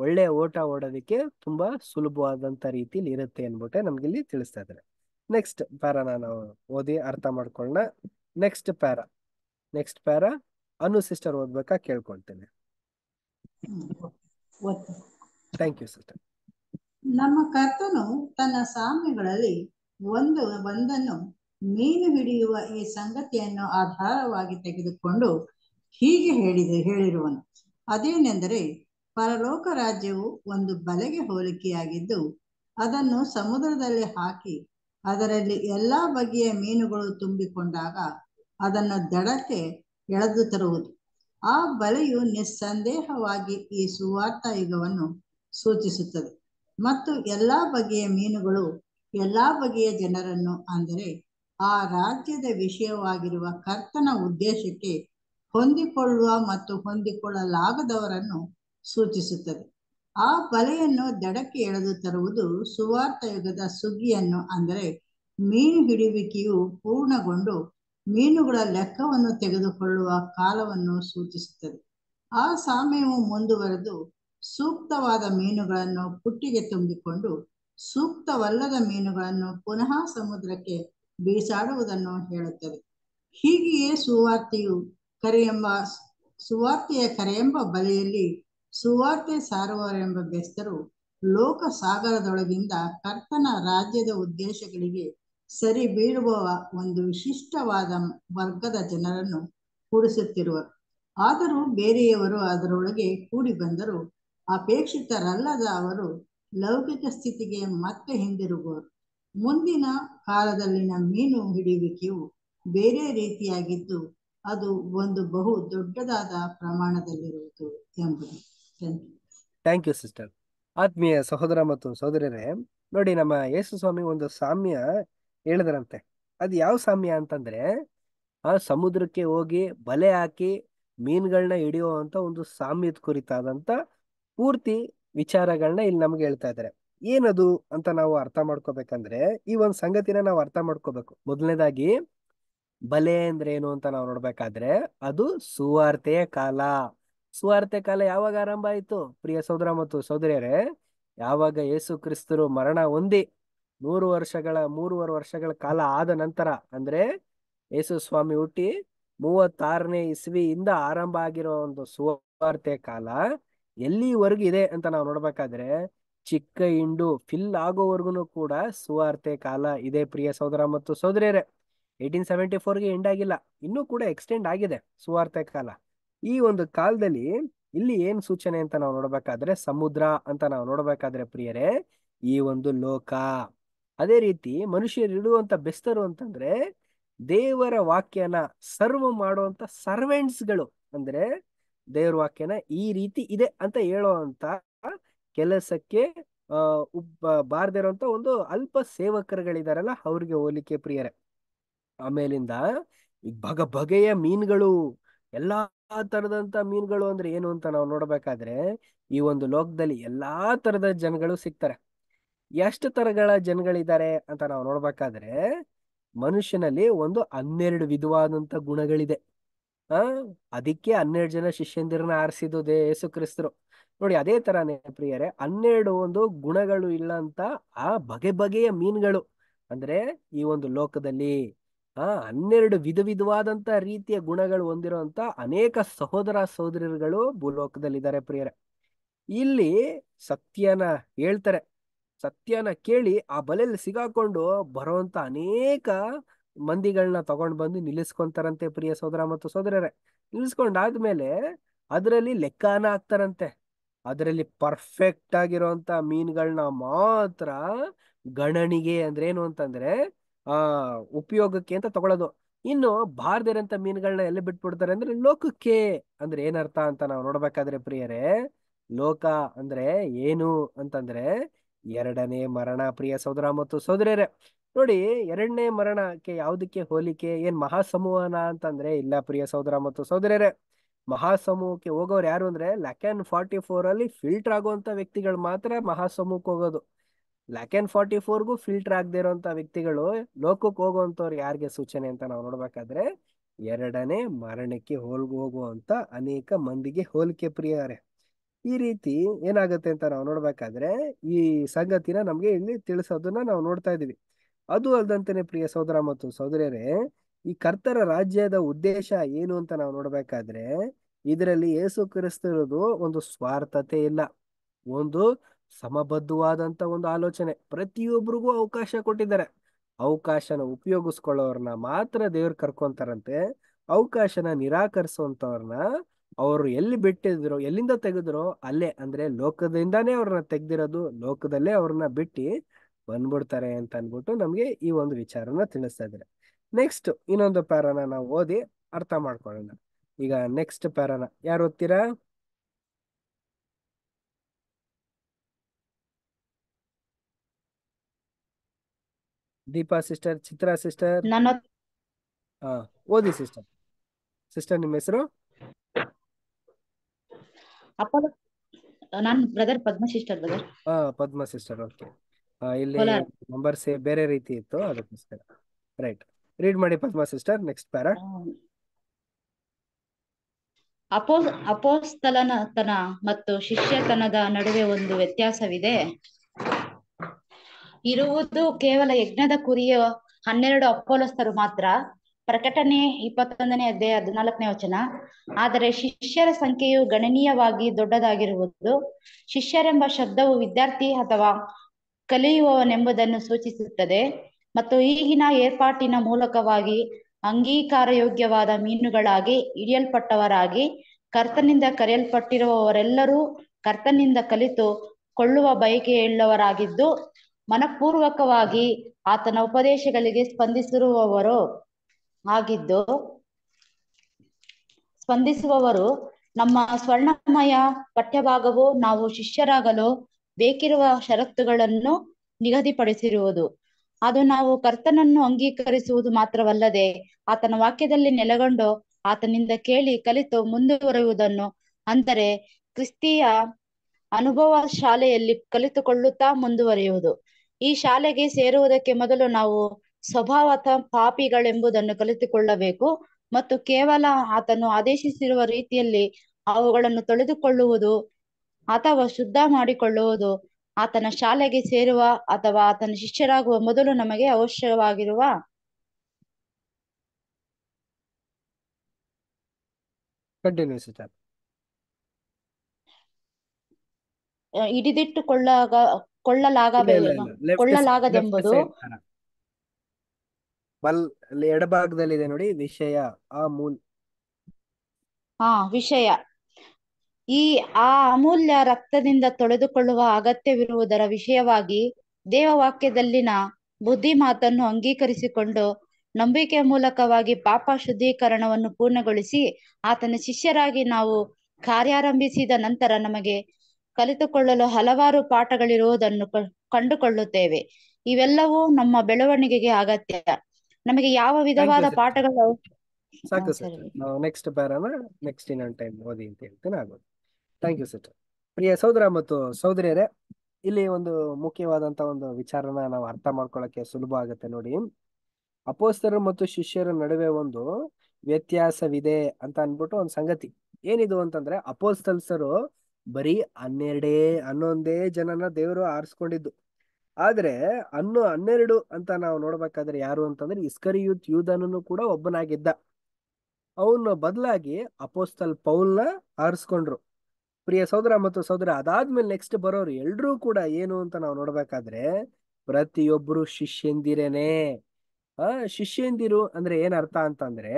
ಒಳ್ಳೆ ಓಟ ಓಡೋದಕ್ಕೆ ತುಂಬಾ ಸುಲಭವಾದಂತ ರೀತಿಲಿ ಇರುತ್ತೆ ಅನ್ಬಿಟ್ಟೆ ನಮ್ಗೆ ಇಲ್ಲಿ ತಿಳಿಸ್ತಾ ಇದ್ದಾರೆ ನೆಕ್ಸ್ಟ್ ಪ್ಯಾರ ನಾವು ಓದಿ ಅರ್ಥ ಮಾಡ್ಕೊಳ್ಳೋಣ ನೆಕ್ಸ್ಟ್ ಪ್ಯಾರಾ ನೆಕ್ಸ್ಟ್ ಪ್ಯಾರ ಅನು ಸಿಸ್ಟರ್ ಓದ್ಬೇಕಾ ಕೇಳ್ಕೊಳ್ತೇನೆ ಥ್ಯಾಂಕ್ ಯು ಸಿಸ್ಟರ್
ನಮ್ಮ ಕರ್ತನು ತನ್ನ ಸಾಮ್ಯಗಳಲ್ಲಿ ಒಂದು ಒಂದನ್ನು ಮೀನು ಹಿಡಿಯುವ ಈ ಸಂಗತಿಯನ್ನು ಆಧಾರವಾಗಿ ತೆಗೆದುಕೊಂಡು ಹೀಗೆ ಹೇಳಿದೆ ಹೇಳಿರುವನು ಅದೇನೆಂದರೆ ಪರಲೋಕ ರಾಜ್ಯವು ಒಂದು ಬಲೆಗೆ ಹೋಲಿಕೆಯಾಗಿದ್ದು ಅದನ್ನು ಸಮುದ್ರದಲ್ಲಿ ಹಾಕಿ ಅದರಲ್ಲಿ ಎಲ್ಲಾ ಬಗೆಯ ಮೀನುಗಳು ತುಂಬಿಕೊಂಡಾಗ ಅದನ್ನು ದಡಕ್ಕೆ ಎಳೆದು ತರುವುದು ಆ ಬಲೆಯು ನಿಸ್ಸಂದೇಹವಾಗಿ ಈ ಸುವಾರ್ಥ ಯುಗವನ್ನು ಸೂಚಿಸುತ್ತದೆ ಮತ್ತು ಎಲ್ಲ ಬಗೆಯ ಮೀನುಗಳು ಎಲ್ಲ ಬಗೆಯ ಜನರನ್ನು ಅಂದರೆ ಆ ರಾಜ್ಯದ ವಿಷಯವಾಗಿರುವ ಕರ್ತನ ಉದ್ದೇಶಕ್ಕೆ ಹೊಂದಿಕೊಳ್ಳುವ ಮತ್ತು ಹೊಂದಿಕೊಳ್ಳಲಾಗದವರನ್ನು ಸೂಚಿಸುತ್ತದೆ ಆ ಬಲೆಯನ್ನು ದಡಕ್ಕೆ ಎಳೆದು ತರುವುದು ಸುವಾರ್ಥ ಯುಗದ ಸುಗ್ಗಿಯನ್ನು ಅಂದರೆ ಮೀನು ಹಿಡಿಯುವಿಕೆಯು ಪೂರ್ಣಗೊಂಡು ಮೀನುಗಳ ಲೆಕ್ಕವನ್ನು ತೆಗೆದುಕೊಳ್ಳುವ ಕಾಲವನ್ನು ಸೂಚಿಸುತ್ತದೆ ಆ ಸಾಮ್ಯವು ಮುಂದುವರೆದು ಸೂಕ್ತವಾದ ಮೀನುಗಳನ್ನು ಪುಟ್ಟಿಗೆ ತುಂಬಿಕೊಂಡು ಸೂಕ್ತವಲ್ಲದ ಮೀನುಗಳನ್ನು ಪುನಃ ಸಮುದ್ರಕ್ಕೆ ಬೀಸಾಡುವುದನ್ನು ಹೇಳುತ್ತದೆ ಹೀಗೆಯೇ ಸುವಾರ್ತೆಯು ಕರೆಯೆಂಬ ಸುವಾರ್ತೆಯ ಕರೆಯೆಂಬ ಬಲೆಯಲ್ಲಿ ಸುವಾರ್ತೆ ಸಾರುವರೆಂಬ ಬೆಸ್ತರು ಲೋಕ ಸಾಗರದೊಳಗಿಂದ ಕರ್ತನ ರಾಜ್ಯದ ಉದ್ದೇಶಗಳಿಗೆ ಸರಿ ಬೀಳುವ ಒಂದು ವಿಶಿಷ್ಟವಾದ ವರ್ಗದ ಜನರನ್ನು ಕೂಡಿಸುತ್ತಿರುವರು ಆದರೂ ಬೇರೆಯವರು ಅದರೊಳಗೆ ಕೂಡಿ ಬಂದರೂ ಅಪೇಕ್ಷಿತರಲ್ಲದ ಅವರು ಲೌಕಿಕ ಸ್ಥಿತಿಗೆ ಮತ್ತೆ ಹಿಂದಿರುಗುವರು ಮುಂದಿನ ಕಾಲದಲ್ಲಿನ ಮೀನು ಹಿಡಿಯುವಿಕೆಯು ಬೇರೆ ರೀತಿಯಾಗಿದ್ದು ಅದು ಒಂದು ಬಹು ದೊಡ್ಡದಾದ ಪ್ರಮಾಣದಲ್ಲಿರುವುದು
ಎಂಬುದು ಥ್ಯಾಂಕ್ ಯು ಸಿಸ್ಟರ್ ಆತ್ಮೀಯ ಸಹೋದರ ಮತ್ತು ಸಹೋದರರೇ ನೋಡಿ ನಮ್ಮ ಯೇಸು ಸ್ವಾಮಿ ಒಂದು ಸಾಮ್ಯ ಹೇಳಿದ್ರಂತೆ ಅದು ಯಾವ ಸಾಮ್ಯ ಅಂತಂದ್ರೆ ಆ ಸಮುದ್ರಕ್ಕೆ ಹೋಗಿ ಬಲೆ ಹಾಕಿ ಮೀನುಗಳನ್ನ ಹಿಡಿಯುವಂತ ಒಂದು ಸಾಮ್ಯದ ಕುರಿತಾದಂತ ಪೂರ್ತಿ ವಿಚಾರಗಳನ್ನ ಇಲ್ಲಿ ನಮ್ಗೆ ಹೇಳ್ತಾ ಇದ್ದಾರೆ ಏನದು ಅಂತ ನಾವು ಅರ್ಥ ಮಾಡ್ಕೋಬೇಕಂದ್ರೆ ಈ ಒಂದು ಸಂಗತಿನ ನಾವು ಅರ್ಥ ಮಾಡ್ಕೋಬೇಕು ಮೊದಲನೇದಾಗಿ ಬಲೆ ಅಂದ್ರೆ ಏನು ಅಂತ ನಾವು ನೋಡ್ಬೇಕಾದ್ರೆ ಅದು ಸುವಾರ್ತೆಯ ಕಾಲ ಸುವಾರ್ತೆ ಕಾಲ ಯಾವಾಗ ಆರಂಭ ಆಯ್ತು ಪ್ರಿಯ ಸೋದರ ಮತ್ತು ಸೋದರಿಯರೇ ಯಾವಾಗ ಯೇಸು ಕ್ರಿಸ್ತರು ಮರಣ ಹೊಂದಿ ನೂರು ವರ್ಷಗಳ ಮೂರುವರೆ ವರ್ಷಗಳ ಕಾಲ ಆದ ನಂತರ ಅಂದ್ರೆ ಯೇಸು ಸ್ವಾಮಿ ಹುಟ್ಟಿ ಮೂವತ್ತಾರನೇ ಇಸ್ವಿಯಿಂದ ಆರಂಭ ಆಗಿರೋ ಒಂದು ಸುವಾರ್ತೆ ಕಾಲ ಎಲ್ಲಿವರೆಗೂ ಇದೆ ಅಂತ ನಾವು ನೋಡ್ಬೇಕಾದ್ರೆ ಚಿಕ್ಕ ಇಂಡು ಫಿಲ್ ಆಗೋವರೆಗೂ ಕೂಡ ಸುವಾರ್ತೆ ಕಾಲ ಇದೆ ಪ್ರಿಯ ಸಹೋದರ ಮತ್ತು ಸಹೋದರಿಯರೇ ಏಯ್ಟೀನ್ ಸೆವೆಂಟಿ ಫೋರ್ಗೆ ಎಂಡ್ ಆಗಿಲ್ಲ ಇನ್ನೂ ಕೂಡ ಎಕ್ಸ್ಟೆಂಡ್ ಆಗಿದೆ ಸುವಾರ್ತೆ ಕಾಲ ಈ ಒಂದು ಕಾಲದಲ್ಲಿ ಇಲ್ಲಿ ಏನ್ ಸೂಚನೆ ಅಂತ ನಾವು ನೋಡ್ಬೇಕಾದ್ರೆ ಸಮುದ್ರ ಅಂತ ನಾವು ನೋಡ್ಬೇಕಾದ್ರೆ ಪ್ರಿಯರೇ ಈ ಒಂದು ಲೋಕ ಅದೇ ರೀತಿ ಮನುಷ್ಯರು ಇಡುವಂತ ಬೆಸ್ತರು ಅಂತಂದ್ರೆ ದೇವರ ವಾಕ್ಯನ ಸರ್ವ್ ಮಾಡುವಂತ ಸರ್ವೆಂಟ್ಸ್ಗಳು ಅಂದ್ರೆ ದೇವ್ರ ವಾಕ್ಯನ ಈ ರೀತಿ ಇದೆ ಅಂತ ಹೇಳುವಂತ ಕೆಲಸಕ್ಕೆ ಬಾರ್ದಿರುವಂತ ಒಂದು ಅಲ್ಪ ಸೇವಕರುಗಳಿದಾರಲ್ಲ ಅವ್ರಿಗೆ ಹೋಲಿಕೆ ಪ್ರಿಯರೇ ಆಮೇಲಿಂದ ಈ ಬಗೆ ಬಗೆಯ ಮೀನುಗಳು ಎಲ್ಲಾ ತರದಂತ ಮೀನುಗಳು ಅಂದ್ರೆ ಏನು ಅಂತ ನಾವು ನೋಡ್ಬೇಕಾದ್ರೆ ಈ ಒಂದು ಲೋಕದಲ್ಲಿ ಎಲ್ಲಾ ತರದ ಜನಗಳು ಸಿಗ್ತಾರೆ ಎಷ್ಟು ತರಗಳ ಜನಗಳಿದ್ದಾರೆ ಅಂತ ನಾವು ನೋಡ್ಬೇಕಾದ್ರೆ ಮನುಷ್ಯನಲ್ಲಿ ಒಂದು ಹನ್ನೆರಡು ವಿಧವಾದಂತ ಗುಣಗಳಿದೆ ಆ ಅದಕ್ಕೆ ಹನ್ನೆರಡು ಜನ ಶಿಷ್ಯಂದಿರನ್ನ ಆರಿಸಿದ್ದು ಯೇಸು ಕ್ರಿಸ್ತರು ನೋಡಿ ಅದೇ ತರಾನೇ ಪ್ರಿಯರೇ ಹನ್ನೆರಡು ಒಂದು ಗುಣಗಳು ಇಲ್ಲ ಅಂತ ಆ ಬಗೆ ಬಗೆಯ ಮೀನುಗಳು ಅಂದ್ರೆ ಈ ಒಂದು ಲೋಕದಲ್ಲಿ ಆ ಹನ್ನೆರಡು ವಿಧ ವಿಧವಾದಂತ ರೀತಿಯ ಗುಣಗಳು ಹೊಂದಿರುವಂತ ಅನೇಕ ಸಹೋದರ ಸಹೋದರಿಗಳು ಭೂಲೋಕದಲ್ಲಿ ಇದ್ದಾರೆ ಪ್ರಿಯರೇ ಇಲ್ಲಿ ಸತ್ಯನ ಹೇಳ್ತಾರೆ ಸತ್ಯನ ಕೇಳಿ ಆ ಬಲೆಯಲ್ಲಿ ಸಿಗಾಕೊಂಡು ಬರುವಂತ ಅನೇಕ ಮಂದಿಗಳನ್ನ ತಗೊಂಡ್ ಬಂದು ನಿಲ್ಲಿಸ್ಕೊಂತಾರಂತೆ ಪ್ರಿಯ ಸೋದರ ಮತ್ತು ಸೋದರರೇ ನಿಲ್ಲಿಸ್ಕೊಂಡಾದ್ಮೇಲೆ ಅದರಲ್ಲಿ ಲೆಕ್ಕನ ಹಾಕ್ತಾರಂತೆ ಅದರಲ್ಲಿ ಪರ್ಫೆಕ್ಟ್ ಆಗಿರುವಂತ ಮೀನುಗಳನ್ನ ಮಾತ್ರ ಗಣನಿಗೆ ಅಂದ್ರೆ ಏನು ಅಂತಂದ್ರೆ ಆ ಉಪಯೋಗಕ್ಕೆ ಅಂತ ತಗೊಳ್ಳೋದು ಇನ್ನು ಬಾರ್ದಿರಂತ ಮೀನುಗಳನ್ನ ಎಲ್ಲಿ ಬಿಟ್ಬಿಡ್ತಾರೆ ಅಂದ್ರೆ ಲೋಕಕ್ಕೆ ಅಂದ್ರೆ ಏನರ್ಥ ಅಂತ ನಾವು ನೋಡ್ಬೇಕಾದ್ರೆ ಪ್ರಿಯರೇ ಲೋಕ ಅಂದ್ರೆ ಏನು ಅಂತಂದ್ರೆ ಎರಡನೇ ಮರಣ ಪ್ರಿಯ ಸೋದರ ಮತ್ತು ಸೋದರರೇ ನೋಡಿ ಎರಡನೇ ಮರಣಕ್ಕೆ ಯಾವುದಕ್ಕೆ ಹೋಲಿಕೆ ಏನ್ ಮಹಾಸಮೂಹನ ಅಂತಂದ್ರೆ ಇಲ್ಲ ಪ್ರಿಯ ಸೋದರ ಮತ್ತು ಸೋದರರೇ ಮಹಾಸಮೂಹಕ್ಕೆ ಹೋಗೋರು ಯಾರು ಅಂದ್ರೆ ಆ್ಯಂಡ್ ಫಾರ್ಟಿ ಫೋರ್ ಅಲ್ಲಿ ಫಿಲ್ಟರ್ ಆಗುವಂತ ವ್ಯಕ್ತಿಗಳು ಮಾತ್ರ ಮಹಾಸಮೂಹಕ್ಕೆ ಹೋಗೋದು ಆ್ಯಂಡ್ ಫಾರ್ಟಿ ಫೋರ್ಗೂ ಫಿಲ್ಟರ್ ಆಗದೆ ಇರುವಂತ ವ್ಯಕ್ತಿಗಳು ಲೋಕಕ್ಕೆ ಹೋಗುವಂತವ್ರು ಯಾರಿಗೆ ಸೂಚನೆ ಅಂತ ನಾವು ನೋಡ್ಬೇಕಾದ್ರೆ ಎರಡನೇ ಮರಣಕ್ಕೆ ಹೋಲ್ಗೆ ಹೋಗುವಂತ ಅನೇಕ ಮಂದಿಗೆ ಹೋಲಿಕೆ ಪ್ರಿಯರೇ ಈ ರೀತಿ ಏನಾಗುತ್ತೆ ಅಂತ ನಾವು ನೋಡ್ಬೇಕಾದ್ರೆ ಈ ಸಂಗತಿನ ನಮ್ಗೆ ಇಲ್ಲಿ ತಿಳಿಸೋದನ್ನ ನಾವು ನೋಡ್ತಾ ಇದೀವಿ ಅದು ಅಲ್ದಂತನೆ ಪ್ರಿಯ ಸೋದರ ಮತ್ತು ಸಹೋದರಿಯರೇ ಈ ಕರ್ತರ ರಾಜ್ಯದ ಉದ್ದೇಶ ಏನು ಅಂತ ನಾವು ನೋಡ್ಬೇಕಾದ್ರೆ ಇದರಲ್ಲಿ ಏಸು ಕ್ರಿಸ್ತರದು ಒಂದು ಸ್ವಾರ್ಥತೆ ಇಲ್ಲ ಒಂದು ಸಮಬದ್ಧವಾದಂತ ಒಂದು ಆಲೋಚನೆ ಪ್ರತಿಯೊಬ್ಬರಿಗೂ ಅವಕಾಶ ಕೊಟ್ಟಿದ್ದಾರೆ ಅವಕಾಶನ ಉಪಯೋಗಿಸ್ಕೊಳ್ಳೋರ್ನ ಮಾತ್ರ ದೇವ್ರ ಕರ್ಕೊಂತಾರಂತೆ ಅವಕಾಶನ ನಿರಾಕರಿಸುವಂತವ್ರನ್ನ ಅವ್ರು ಎಲ್ಲಿ ಬಿಟ್ಟಿದ್ರು ಎಲ್ಲಿಂದ ತೆಗೆದ್ರು ಅಲ್ಲೇ ಅಂದ್ರೆ ಲೋಕದಿಂದಾನೇ ಅವ್ರನ್ನ ತೆಗ್ದಿರೋದು ಲೋಕದಲ್ಲೇ ಅವ್ರನ್ನ ಬಿಟ್ಟಿ ಬಂದ್ಬಿಡ್ತಾರೆ ಅಂತ ಅನ್ಬಿಟ್ಟು ನಮ್ಗೆ ಈ ಒಂದು ವಿಚಾರನ ತಿಳಿಸ್ತಾ ಇದ್ದಾರೆ ನೆಕ್ಸ್ಟ್ ಇನ್ನೊಂದು ಪ್ಯಾರನ ನಾವು ಓದಿ ಅರ್ಥ ಮಾಡ್ಕೊಳ್ಳೋಣ ಈಗ ನೆಕ್ಸ್ಟ್ ಪ್ಯಾರನ ಯಾರು ಓದ್ತೀರಾ ದೀಪಾ ಸಿಸ್ಟರ್ ಚಿತ್ರಾ ಸಿಸ್ಟರ್ ಹಾ ಓದಿ ಸಿಸ್ಟರ್ ಸಿಸ್ಟರ್ ನಿಮ್ಮ ಹೆಸರು ಅಪೋಲೋ ನನ್ ಬ್ರದರ್ ಪದ್ಮ ಸಿಸ್ಟರ್ ಬ್ರದರ್ ಹಾ ಪದ್ಮ ಸಿಸ್ಟರ್ ಓಕೆ ಇಲ್ಲಿ ನಂಬರ್ ಸೇ ಬೇರೆ ರೀತಿ ಇತ್ತು ಅದಕ್ಕೋಸ್ಕರ ರೈಟ್ ರೀಡ್ ಮಾಡಿ ಪದ್ಮ ಸಿಸ್ಟರ್ ನೆಕ್ಸ್ಟ್ ಪ್ಯಾರಾ
ಅಪೋ ಅಪೋಸ್ತಲನತನ ಮತ್ತು ಶಿಷ್ಯತನದ ನಡುವೆ ಒಂದು ವ್ಯತ್ಯಾಸವಿದೆ ಇರುವುದು ಕೇವಲ ಯಜ್ಞದ ಕುರಿಯ ಹನ್ನೆರಡು ಅಪೋಲಸ್ತರು ಮಾತ್ರ ಪ್ರಕಟಣೆ ಇಪ್ಪತ್ತೊಂದನೇ ಅಧ್ಯಾಯ ಹದಿನಾಲ್ಕನೇ ವಚನ ಆದರೆ ಶಿಷ್ಯರ ಸಂಖ್ಯೆಯು ಗಣನೀಯವಾಗಿ ದೊಡ್ಡದಾಗಿರುವುದು ಶಿಷ್ಯರೆಂಬ ಶಬ್ದವು ವಿದ್ಯಾರ್ಥಿ ಅಥವಾ ಕಲಿಯುವವನೆಂಬುದನ್ನು ಸೂಚಿಸುತ್ತದೆ ಮತ್ತು ಈಗಿನ ಏರ್ಪಾಟಿನ ಮೂಲಕವಾಗಿ ಅಂಗೀಕಾರ ಯೋಗ್ಯವಾದ ಮೀನುಗಳಾಗಿ ಹಿಡಿಯಲ್ಪಟ್ಟವರಾಗಿ ಕರ್ತನಿಂದ ಕರೆಯಲ್ಪಟ್ಟಿರುವವರೆಲ್ಲರೂ ಕರ್ತನಿಂದ ಕಲಿತು ಕೊಳ್ಳುವ ಬಯಕೆಯುಳ್ಳವರಾಗಿದ್ದು ಮನಪೂರ್ವಕವಾಗಿ ಆತನ ಉಪದೇಶಗಳಿಗೆ ಸ್ಪಂದಿಸಿರುವವರು ಆಗಿದ್ದು ಸ್ಪಂದಿಸುವವರು ನಮ್ಮ ಸ್ವರ್ಣಮಯ ಪಠ್ಯಭಾಗವು ನಾವು ಶಿಷ್ಯರಾಗಲು ಬೇಕಿರುವ ಷರತ್ತುಗಳನ್ನು ನಿಗದಿಪಡಿಸಿರುವುದು ಅದು ನಾವು ಕರ್ತನನ್ನು ಅಂಗೀಕರಿಸುವುದು ಮಾತ್ರವಲ್ಲದೆ ಆತನ ವಾಕ್ಯದಲ್ಲಿ ನೆಲೆಗೊಂಡು ಆತನಿಂದ ಕೇಳಿ ಕಲಿತು ಮುಂದುವರೆಯುವುದನ್ನು ಅಂದರೆ ಕ್ರಿಸ್ತಿಯ ಅನುಭವ ಶಾಲೆಯಲ್ಲಿ ಕಲಿತುಕೊಳ್ಳುತ್ತಾ ಮುಂದುವರಿಯುವುದು ಈ ಶಾಲೆಗೆ ಸೇರುವುದಕ್ಕೆ ಮೊದಲು ನಾವು ಸ್ವಭಾವತ ಪಾಪಿಗಳೆಂಬುದನ್ನು ಕಲಿತುಕೊಳ್ಳಬೇಕು ಮತ್ತು ಕೇವಲ ಆತನು ಆದೇಶಿಸಿರುವ ರೀತಿಯಲ್ಲಿ ಅವುಗಳನ್ನು ತೊಳೆದುಕೊಳ್ಳುವುದು ಅಥವಾ ಶುದ್ಧ ಮಾಡಿಕೊಳ್ಳುವುದು ಆತನ ಶಾಲೆಗೆ ಸೇರುವ ಅಥವಾ ಆತನ ಶಿಷ್ಯರಾಗುವ ಮೊದಲು ನಮಗೆ ಅವಶ್ಯವಾಗಿರುವ ಹಿಡಿದಿಟ್ಟುಕೊಳ್ಳಾಗ ಕೊಳ್ಳಲಾಗಬೇಕು
ಬಲ್ ಅಲ್ಲಿ ಇದೆ ನೋಡಿ ವಿಷಯ ಆ ಮೂಲ್
ಹಾ ವಿಷಯ ಈ ಆ ಅಮೂಲ್ಯ ರಕ್ತದಿಂದ ತೊಳೆದುಕೊಳ್ಳುವ ಅಗತ್ಯವಿರುವುದರ ವಿಷಯವಾಗಿ ದೇವವಾಕ್ಯದಲ್ಲಿನ ಬುದ್ಧಿ ಮಾತನ್ನು ಅಂಗೀಕರಿಸಿಕೊಂಡು ನಂಬಿಕೆಯ ಮೂಲಕವಾಗಿ ಪಾಪ ಶುದ್ಧೀಕರಣವನ್ನು ಪೂರ್ಣಗೊಳಿಸಿ ಆತನ ಶಿಷ್ಯರಾಗಿ ನಾವು ಕಾರ್ಯಾರಂಭಿಸಿದ ನಂತರ ನಮಗೆ ಕಲಿತುಕೊಳ್ಳಲು ಹಲವಾರು ಪಾಠಗಳಿರುವುದನ್ನು ಕಂಡುಕೊಳ್ಳುತ್ತೇವೆ ಇವೆಲ್ಲವೂ ನಮ್ಮ ಬೆಳವಣಿಗೆಗೆ ಅಗತ್ಯ ನಮಗೆ ಯಾವ ವಿಧವಾದ ಪಾಠಗಳು
ಸಾಕು ಸರ್ ನಾವು ನೆಕ್ಸ್ಟ್ ಪ್ಯಾರಾನ ನೆಕ್ಸ್ಟ್ ಇನ್ನೊಂದು ಟೈಮ್ ಓದಿ ಅಂತ ಹೇಳ್ತೇನೆ ಆಗೋದು ಥ್ಯಾಂಕ್ ಯು ಸರ್ ಪ್ರಿಯ ಸಹೋದರ ಮತ್ತು ಸಹೋದರಿಯರೇ ಇಲ್ಲಿ ಒಂದು ಮುಖ್ಯವಾದಂತ ಒಂದು ವಿಚಾರನ ನಾವು ಅರ್ಥ ಮಾಡ್ಕೊಳಕ್ಕೆ ಸುಲಭ ಆಗುತ್ತೆ ನೋಡಿ ಅಪೋಸ್ತರು ಮತ್ತು ಶಿಷ್ಯರ ನಡುವೆ ಒಂದು ವ್ಯತ್ಯಾಸವಿದೆ ಅಂತ ಅನ್ಬಿಟ್ಟು ಒಂದು ಸಂಗತಿ ಏನಿದು ಅಂತಂದ್ರೆ ಅಪೋಸ್ತಲ್ಸರು ಬರೀ ಹನ್ನೆರಡೇ ಹನ್ನೊಂದೇ ಜನನ ದೇವರು ಆರಿಸ್ಕೊಂಡಿದ್ದು ಆದ್ರೆ ಅನ್ನು ಹನ್ನೆರಡು ಅಂತ ನಾವು ನೋಡ್ಬೇಕಾದ್ರೆ ಯಾರು ಅಂತಂದ್ರೆ ಇಸ್ಕರಿಯೂತ್ ಯೂದನನ್ನು ಕೂಡ ಒಬ್ಬನಾಗಿದ್ದ ಅವನ ಬದಲಾಗಿ ಅಪೋಸ್ತಲ್ ಪೌಲ್ನ ಆರಿಸ್ಕೊಂಡ್ರು ಪ್ರಿಯ ಸೋದರ ಮತ್ತು ಸೋದರ ಅದಾದ್ಮೇಲೆ ನೆಕ್ಸ್ಟ್ ಬರೋರು ಎಲ್ರೂ ಕೂಡ ಏನು ಅಂತ ನಾವು ನೋಡ್ಬೇಕಾದ್ರೆ ಪ್ರತಿಯೊಬ್ಬರು ಶಿಷ್ಯಂದಿರೇನೆ ಆ ಶಿಷ್ಯಂದಿರು ಅಂದ್ರೆ ಏನ್ ಅರ್ಥ ಅಂತಂದ್ರೆ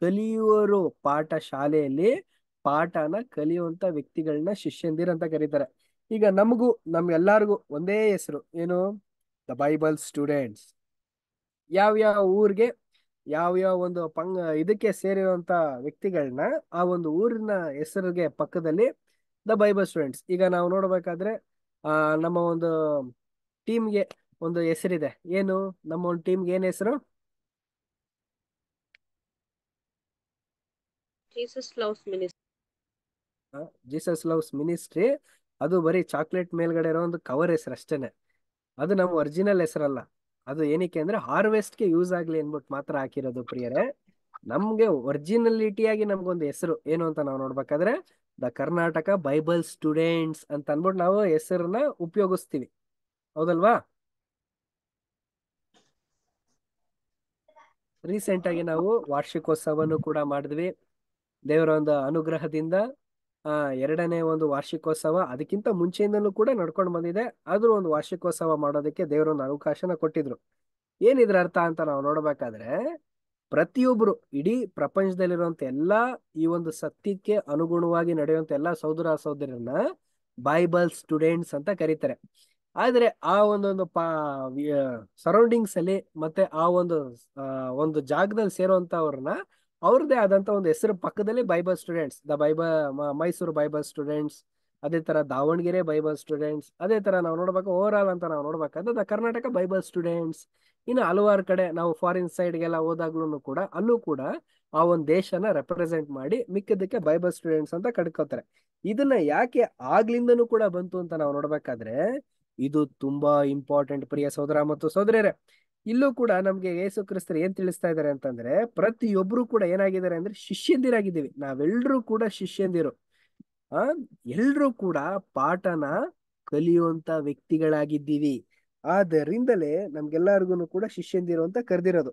ಕಲಿಯುವರು ಪಾಠ ಶಾಲೆಯಲ್ಲಿ ಪಾಠನ ಕಲಿಯುವಂತ ವ್ಯಕ್ತಿಗಳನ್ನ ಶಿಷ್ಯಂದಿರ್ ಅಂತ ಕರೀತಾರೆ ಈಗ ನಮಗೂ ನಮ್ಗೆಲ್ಲರಿಗೂ ಒಂದೇ ಹೆಸರು ಏನು ದ ಬೈಬಲ್ ಸ್ಟೂಡೆಂಟ್ಸ್ ಯಾವ ಯಾವ ಊರಿಗೆ ಯಾವ ಯಾವ ಒಂದು ಪಂಗ ಇದಕ್ಕೆ ಸೇರಿರುವಂತ ವ್ಯಕ್ತಿಗಳನ್ನ ಆ ಒಂದು ಊರಿನ ಹೆಸರಿಗೆ ಪಕ್ಕದಲ್ಲಿ ದ ಬೈಬಲ್ ಸ್ಟೂಡೆಂಟ್ಸ್ ಈಗ ನಾವು ನೋಡಬೇಕಾದ್ರೆ ನಮ್ಮ ಒಂದು ಟೀಮ್ಗೆ ಒಂದು ಹೆಸರಿದೆ ಏನು ನಮ್ಮ ಒಂದು ಟೀಮ್ಗೆ ಏನ್ ಹೆಸರು
Jesus loves
Jesus loves ministry ಅದು ಬರೀ ಚಾಕ್ಲೇಟ್ ಮೇಲ್ಗಡೆ ಇರೋ ಒಂದು ಕವರ್ ಹೆಸರು ಅಷ್ಟೇನೆ ಅದು ನಮ್ಮ ಒರಿಜಿನಲ್ ಹೆಸರಲ್ಲ ಅದು ಏನಕ್ಕೆ ಅಂದ್ರೆ ಹಾರ್ವೆಸ್ಟ್ ಗೆ ಯೂಸ್ ಆಗ್ಲಿ ಅನ್ಬಿಟ್ಟು ಮಾತ್ರ ಹಾಕಿರೋದು ಪ್ರಿಯರೇ ನಮ್ಗೆ ಆಗಿ ನಮ್ಗೊಂದು ಹೆಸರು ಏನು ಅಂತ ನಾವು ನೋಡ್ಬೇಕಾದ್ರೆ ದ ಕರ್ನಾಟಕ ಬೈಬಲ್ ಸ್ಟೂಡೆಂಟ್ಸ್ ಅಂತ ಅನ್ಬಿಟ್ಟು ನಾವು ಹೆಸರನ್ನ ಉಪಯೋಗಿಸ್ತೀವಿ ಹೌದಲ್ವಾ ರೀಸೆಂಟ್ ಆಗಿ ನಾವು ವಾರ್ಷಿಕೋತ್ಸವನ್ನು ಕೂಡ ಮಾಡಿದ್ವಿ ದೇವರ ಒಂದು ಅನುಗ್ರಹದಿಂದ ಆ ಎರಡನೇ ಒಂದು ವಾರ್ಷಿಕೋತ್ಸವ ಅದಕ್ಕಿಂತ ಮುಂಚೆಯಿಂದಲೂ ಕೂಡ ನಡ್ಕೊಂಡು ಬಂದಿದೆ ಆದರೂ ಒಂದು ವಾರ್ಷಿಕೋತ್ಸವ ಮಾಡೋದಕ್ಕೆ ದೇವರೊಂದು ಅವಕಾಶನ ಕೊಟ್ಟಿದ್ರು ಏನಿದ್ರ ಅರ್ಥ ಅಂತ ನಾವು ನೋಡಬೇಕಾದ್ರೆ ಪ್ರತಿಯೊಬ್ಬರು ಇಡೀ ಪ್ರಪಂಚದಲ್ಲಿರುವಂತ ಎಲ್ಲಾ ಈ ಒಂದು ಸತ್ಯಕ್ಕೆ ಅನುಗುಣವಾಗಿ ನಡೆಯುವಂತ ಎಲ್ಲಾ ಸಹೋದರ ಸಹೋದರನ್ನ ಬೈಬಲ್ ಸ್ಟೂಡೆಂಟ್ಸ್ ಅಂತ ಕರೀತಾರೆ ಆದರೆ ಆ ಒಂದೊಂದು ಪಾ ಸರೌಂಡಿಂಗ್ಸ್ ಅಲ್ಲಿ ಮತ್ತೆ ಆ ಒಂದು ಒಂದು ಜಾಗದಲ್ಲಿ ಸೇರುವಂತವ್ರನ್ನ ಅವ್ರದೇ ಆದಂತ ಒಂದು ಹೆಸರು ಪಕ್ಕದಲ್ಲಿ Bible students the Bible Mysuru Bible students ಅದೇ ತರ ದಾವಣಗೆರೆ ಬೈಬಲ್ ಸ್ಟೂಡೆಂಟ್ಸ್ ಅದೇ ತರ ನಾವು ನೋಡ್ಬೇಕು ಓವರ್ ಆಲ್ ಅಂತ ನಾವು ನೋಡ್ಬೇಕಾದ್ರೆ ದ ಕರ್ನಾಟಕ ಬೈಬಲ್ ಸ್ಟೂಡೆಂಟ್ಸ್ ಇನ್ನು ಹಲವಾರು ಕಡೆ ನಾವು ಫಾರಿನ್ ಸೈಡ್ಗೆಲ್ಲ ಹೋದಾಗ್ಲೂ ಕೂಡ ಅಲ್ಲೂ ಕೂಡ ಆ ಒಂದು ದೇಶನ ರೆಪ್ರೆಸೆಂಟ್ ಮಾಡಿ ಮಿಕ್ಕದಕ್ಕೆ ಬೈಬಲ್ ಸ್ಟೂಡೆಂಟ್ಸ್ ಅಂತ ಕಡ್ಕೋತಾರೆ ಇದನ್ನ ಯಾಕೆ ಆಗ್ಲಿಂದನೂ ಕೂಡ ಬಂತು ಅಂತ ನಾವು ನೋಡ್ಬೇಕಾದ್ರೆ ಇದು ತುಂಬಾ ಇಂಪಾರ್ಟೆಂಟ್ ಪ್ರಿಯ ಸೋದರ ಮತ್ತು ಸೋದರಿಯರೇ ಇಲ್ಲೂ ಕೂಡ ನಮ್ಗೆ ಯೇಸು ಕ್ರಿಸ್ತರು ಏನ್ ತಿಳಿಸ್ತಾ ಇದ್ದಾರೆ ಅಂತಂದ್ರೆ ಪ್ರತಿಯೊಬ್ರು ಕೂಡ ಏನಾಗಿದ್ದಾರೆ ಅಂದ್ರೆ ಶಿಷ್ಯಂದಿರಾಗಿದ್ದೀವಿ ನಾವೆಲ್ಲರೂ ಕೂಡ ಶಿಷ್ಯಂದಿರು ಆ ಎಲ್ರೂ ಕೂಡ ಪಾಠನ ಕಲಿಯುವಂತ ವ್ಯಕ್ತಿಗಳಾಗಿದ್ದೀವಿ ಆದ್ದರಿಂದಲೇ ನಮ್ಗೆಲ್ಲರಿಗೂ ಕೂಡ ಶಿಷ್ಯಂದಿರು ಅಂತ ಕರೆದಿರೋದು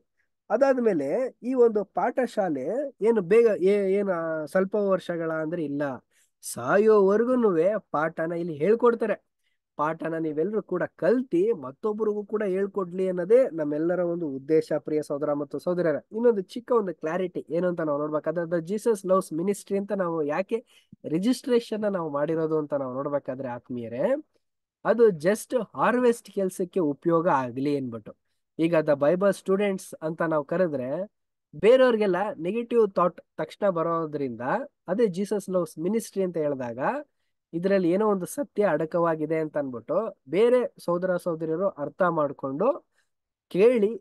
ಅದಾದ್ಮೇಲೆ ಈ ಒಂದು ಪಾಠಶಾಲೆ ಏನು ಬೇಗ ಏನು ಸ್ವಲ್ಪ ವರ್ಷಗಳ ಅಂದ್ರೆ ಇಲ್ಲ ಸಾಯೋವರೆಗೂ ಪಾಠನ ಇಲ್ಲಿ ಹೇಳ್ಕೊಡ್ತಾರೆ ಪಾಠನ ನೀವೆಲ್ಲರೂ ಕೂಡ ಕಲ್ತಿ ಮತ್ತೊಬ್ಬರಿಗೂ ಕೂಡ ಹೇಳ್ಕೊಡ್ಲಿ ಅನ್ನೋದೇ ನಮ್ಮೆಲ್ಲರ ಒಂದು ಉದ್ದೇಶ ಪ್ರಿಯ ಸೋದರ ಮತ್ತು ಸೋದರರ ಇನ್ನೊಂದು ಚಿಕ್ಕ ಒಂದು ಕ್ಲಾರಿಟಿ ಏನು ಅಂತ ನಾವು ನೋಡ್ಬೇಕಾದ್ರೆ ದ ಜೀಸಸ್ ಲವ್ಸ್ ಮಿನಿಸ್ಟ್ರಿ ಅಂತ ನಾವು ಯಾಕೆ ರಿಜಿಸ್ಟ್ರೇಷನ್ ನಾವು ಮಾಡಿರೋದು ಅಂತ ನಾವು ನೋಡ್ಬೇಕಾದ್ರೆ ಆತ್ಮೀಯರೇ ಅದು ಜಸ್ಟ್ ಹಾರ್ವೆಸ್ಟ್ ಕೆಲಸಕ್ಕೆ ಉಪಯೋಗ ಆಗಲಿ ಅನ್ಬಿಟ್ಟು ಈಗ ದ ಬೈಬಲ್ ಸ್ಟೂಡೆಂಟ್ಸ್ ಅಂತ ನಾವು ಕರೆದ್ರೆ ಬೇರೆಯವ್ರಿಗೆಲ್ಲ ನೆಗೆಟಿವ್ ಥಾಟ್ ತಕ್ಷಣ ಬರೋದ್ರಿಂದ ಅದೇ ಜೀಸಸ್ ಲವ್ಸ್ ಮಿನಿಸ್ಟ್ರಿ ಅಂತ ಹೇಳಿದಾಗ ಇದರಲ್ಲಿ ಏನೋ ಒಂದು ಸತ್ಯ ಅಡಕವಾಗಿದೆ ಅಂತ ಅನ್ಬಿಟ್ಟು ಬೇರೆ ಸೋದರ ಸೋದರಿಯರು ಅರ್ಥ ಮಾಡಿಕೊಂಡು ಕೇಳಿ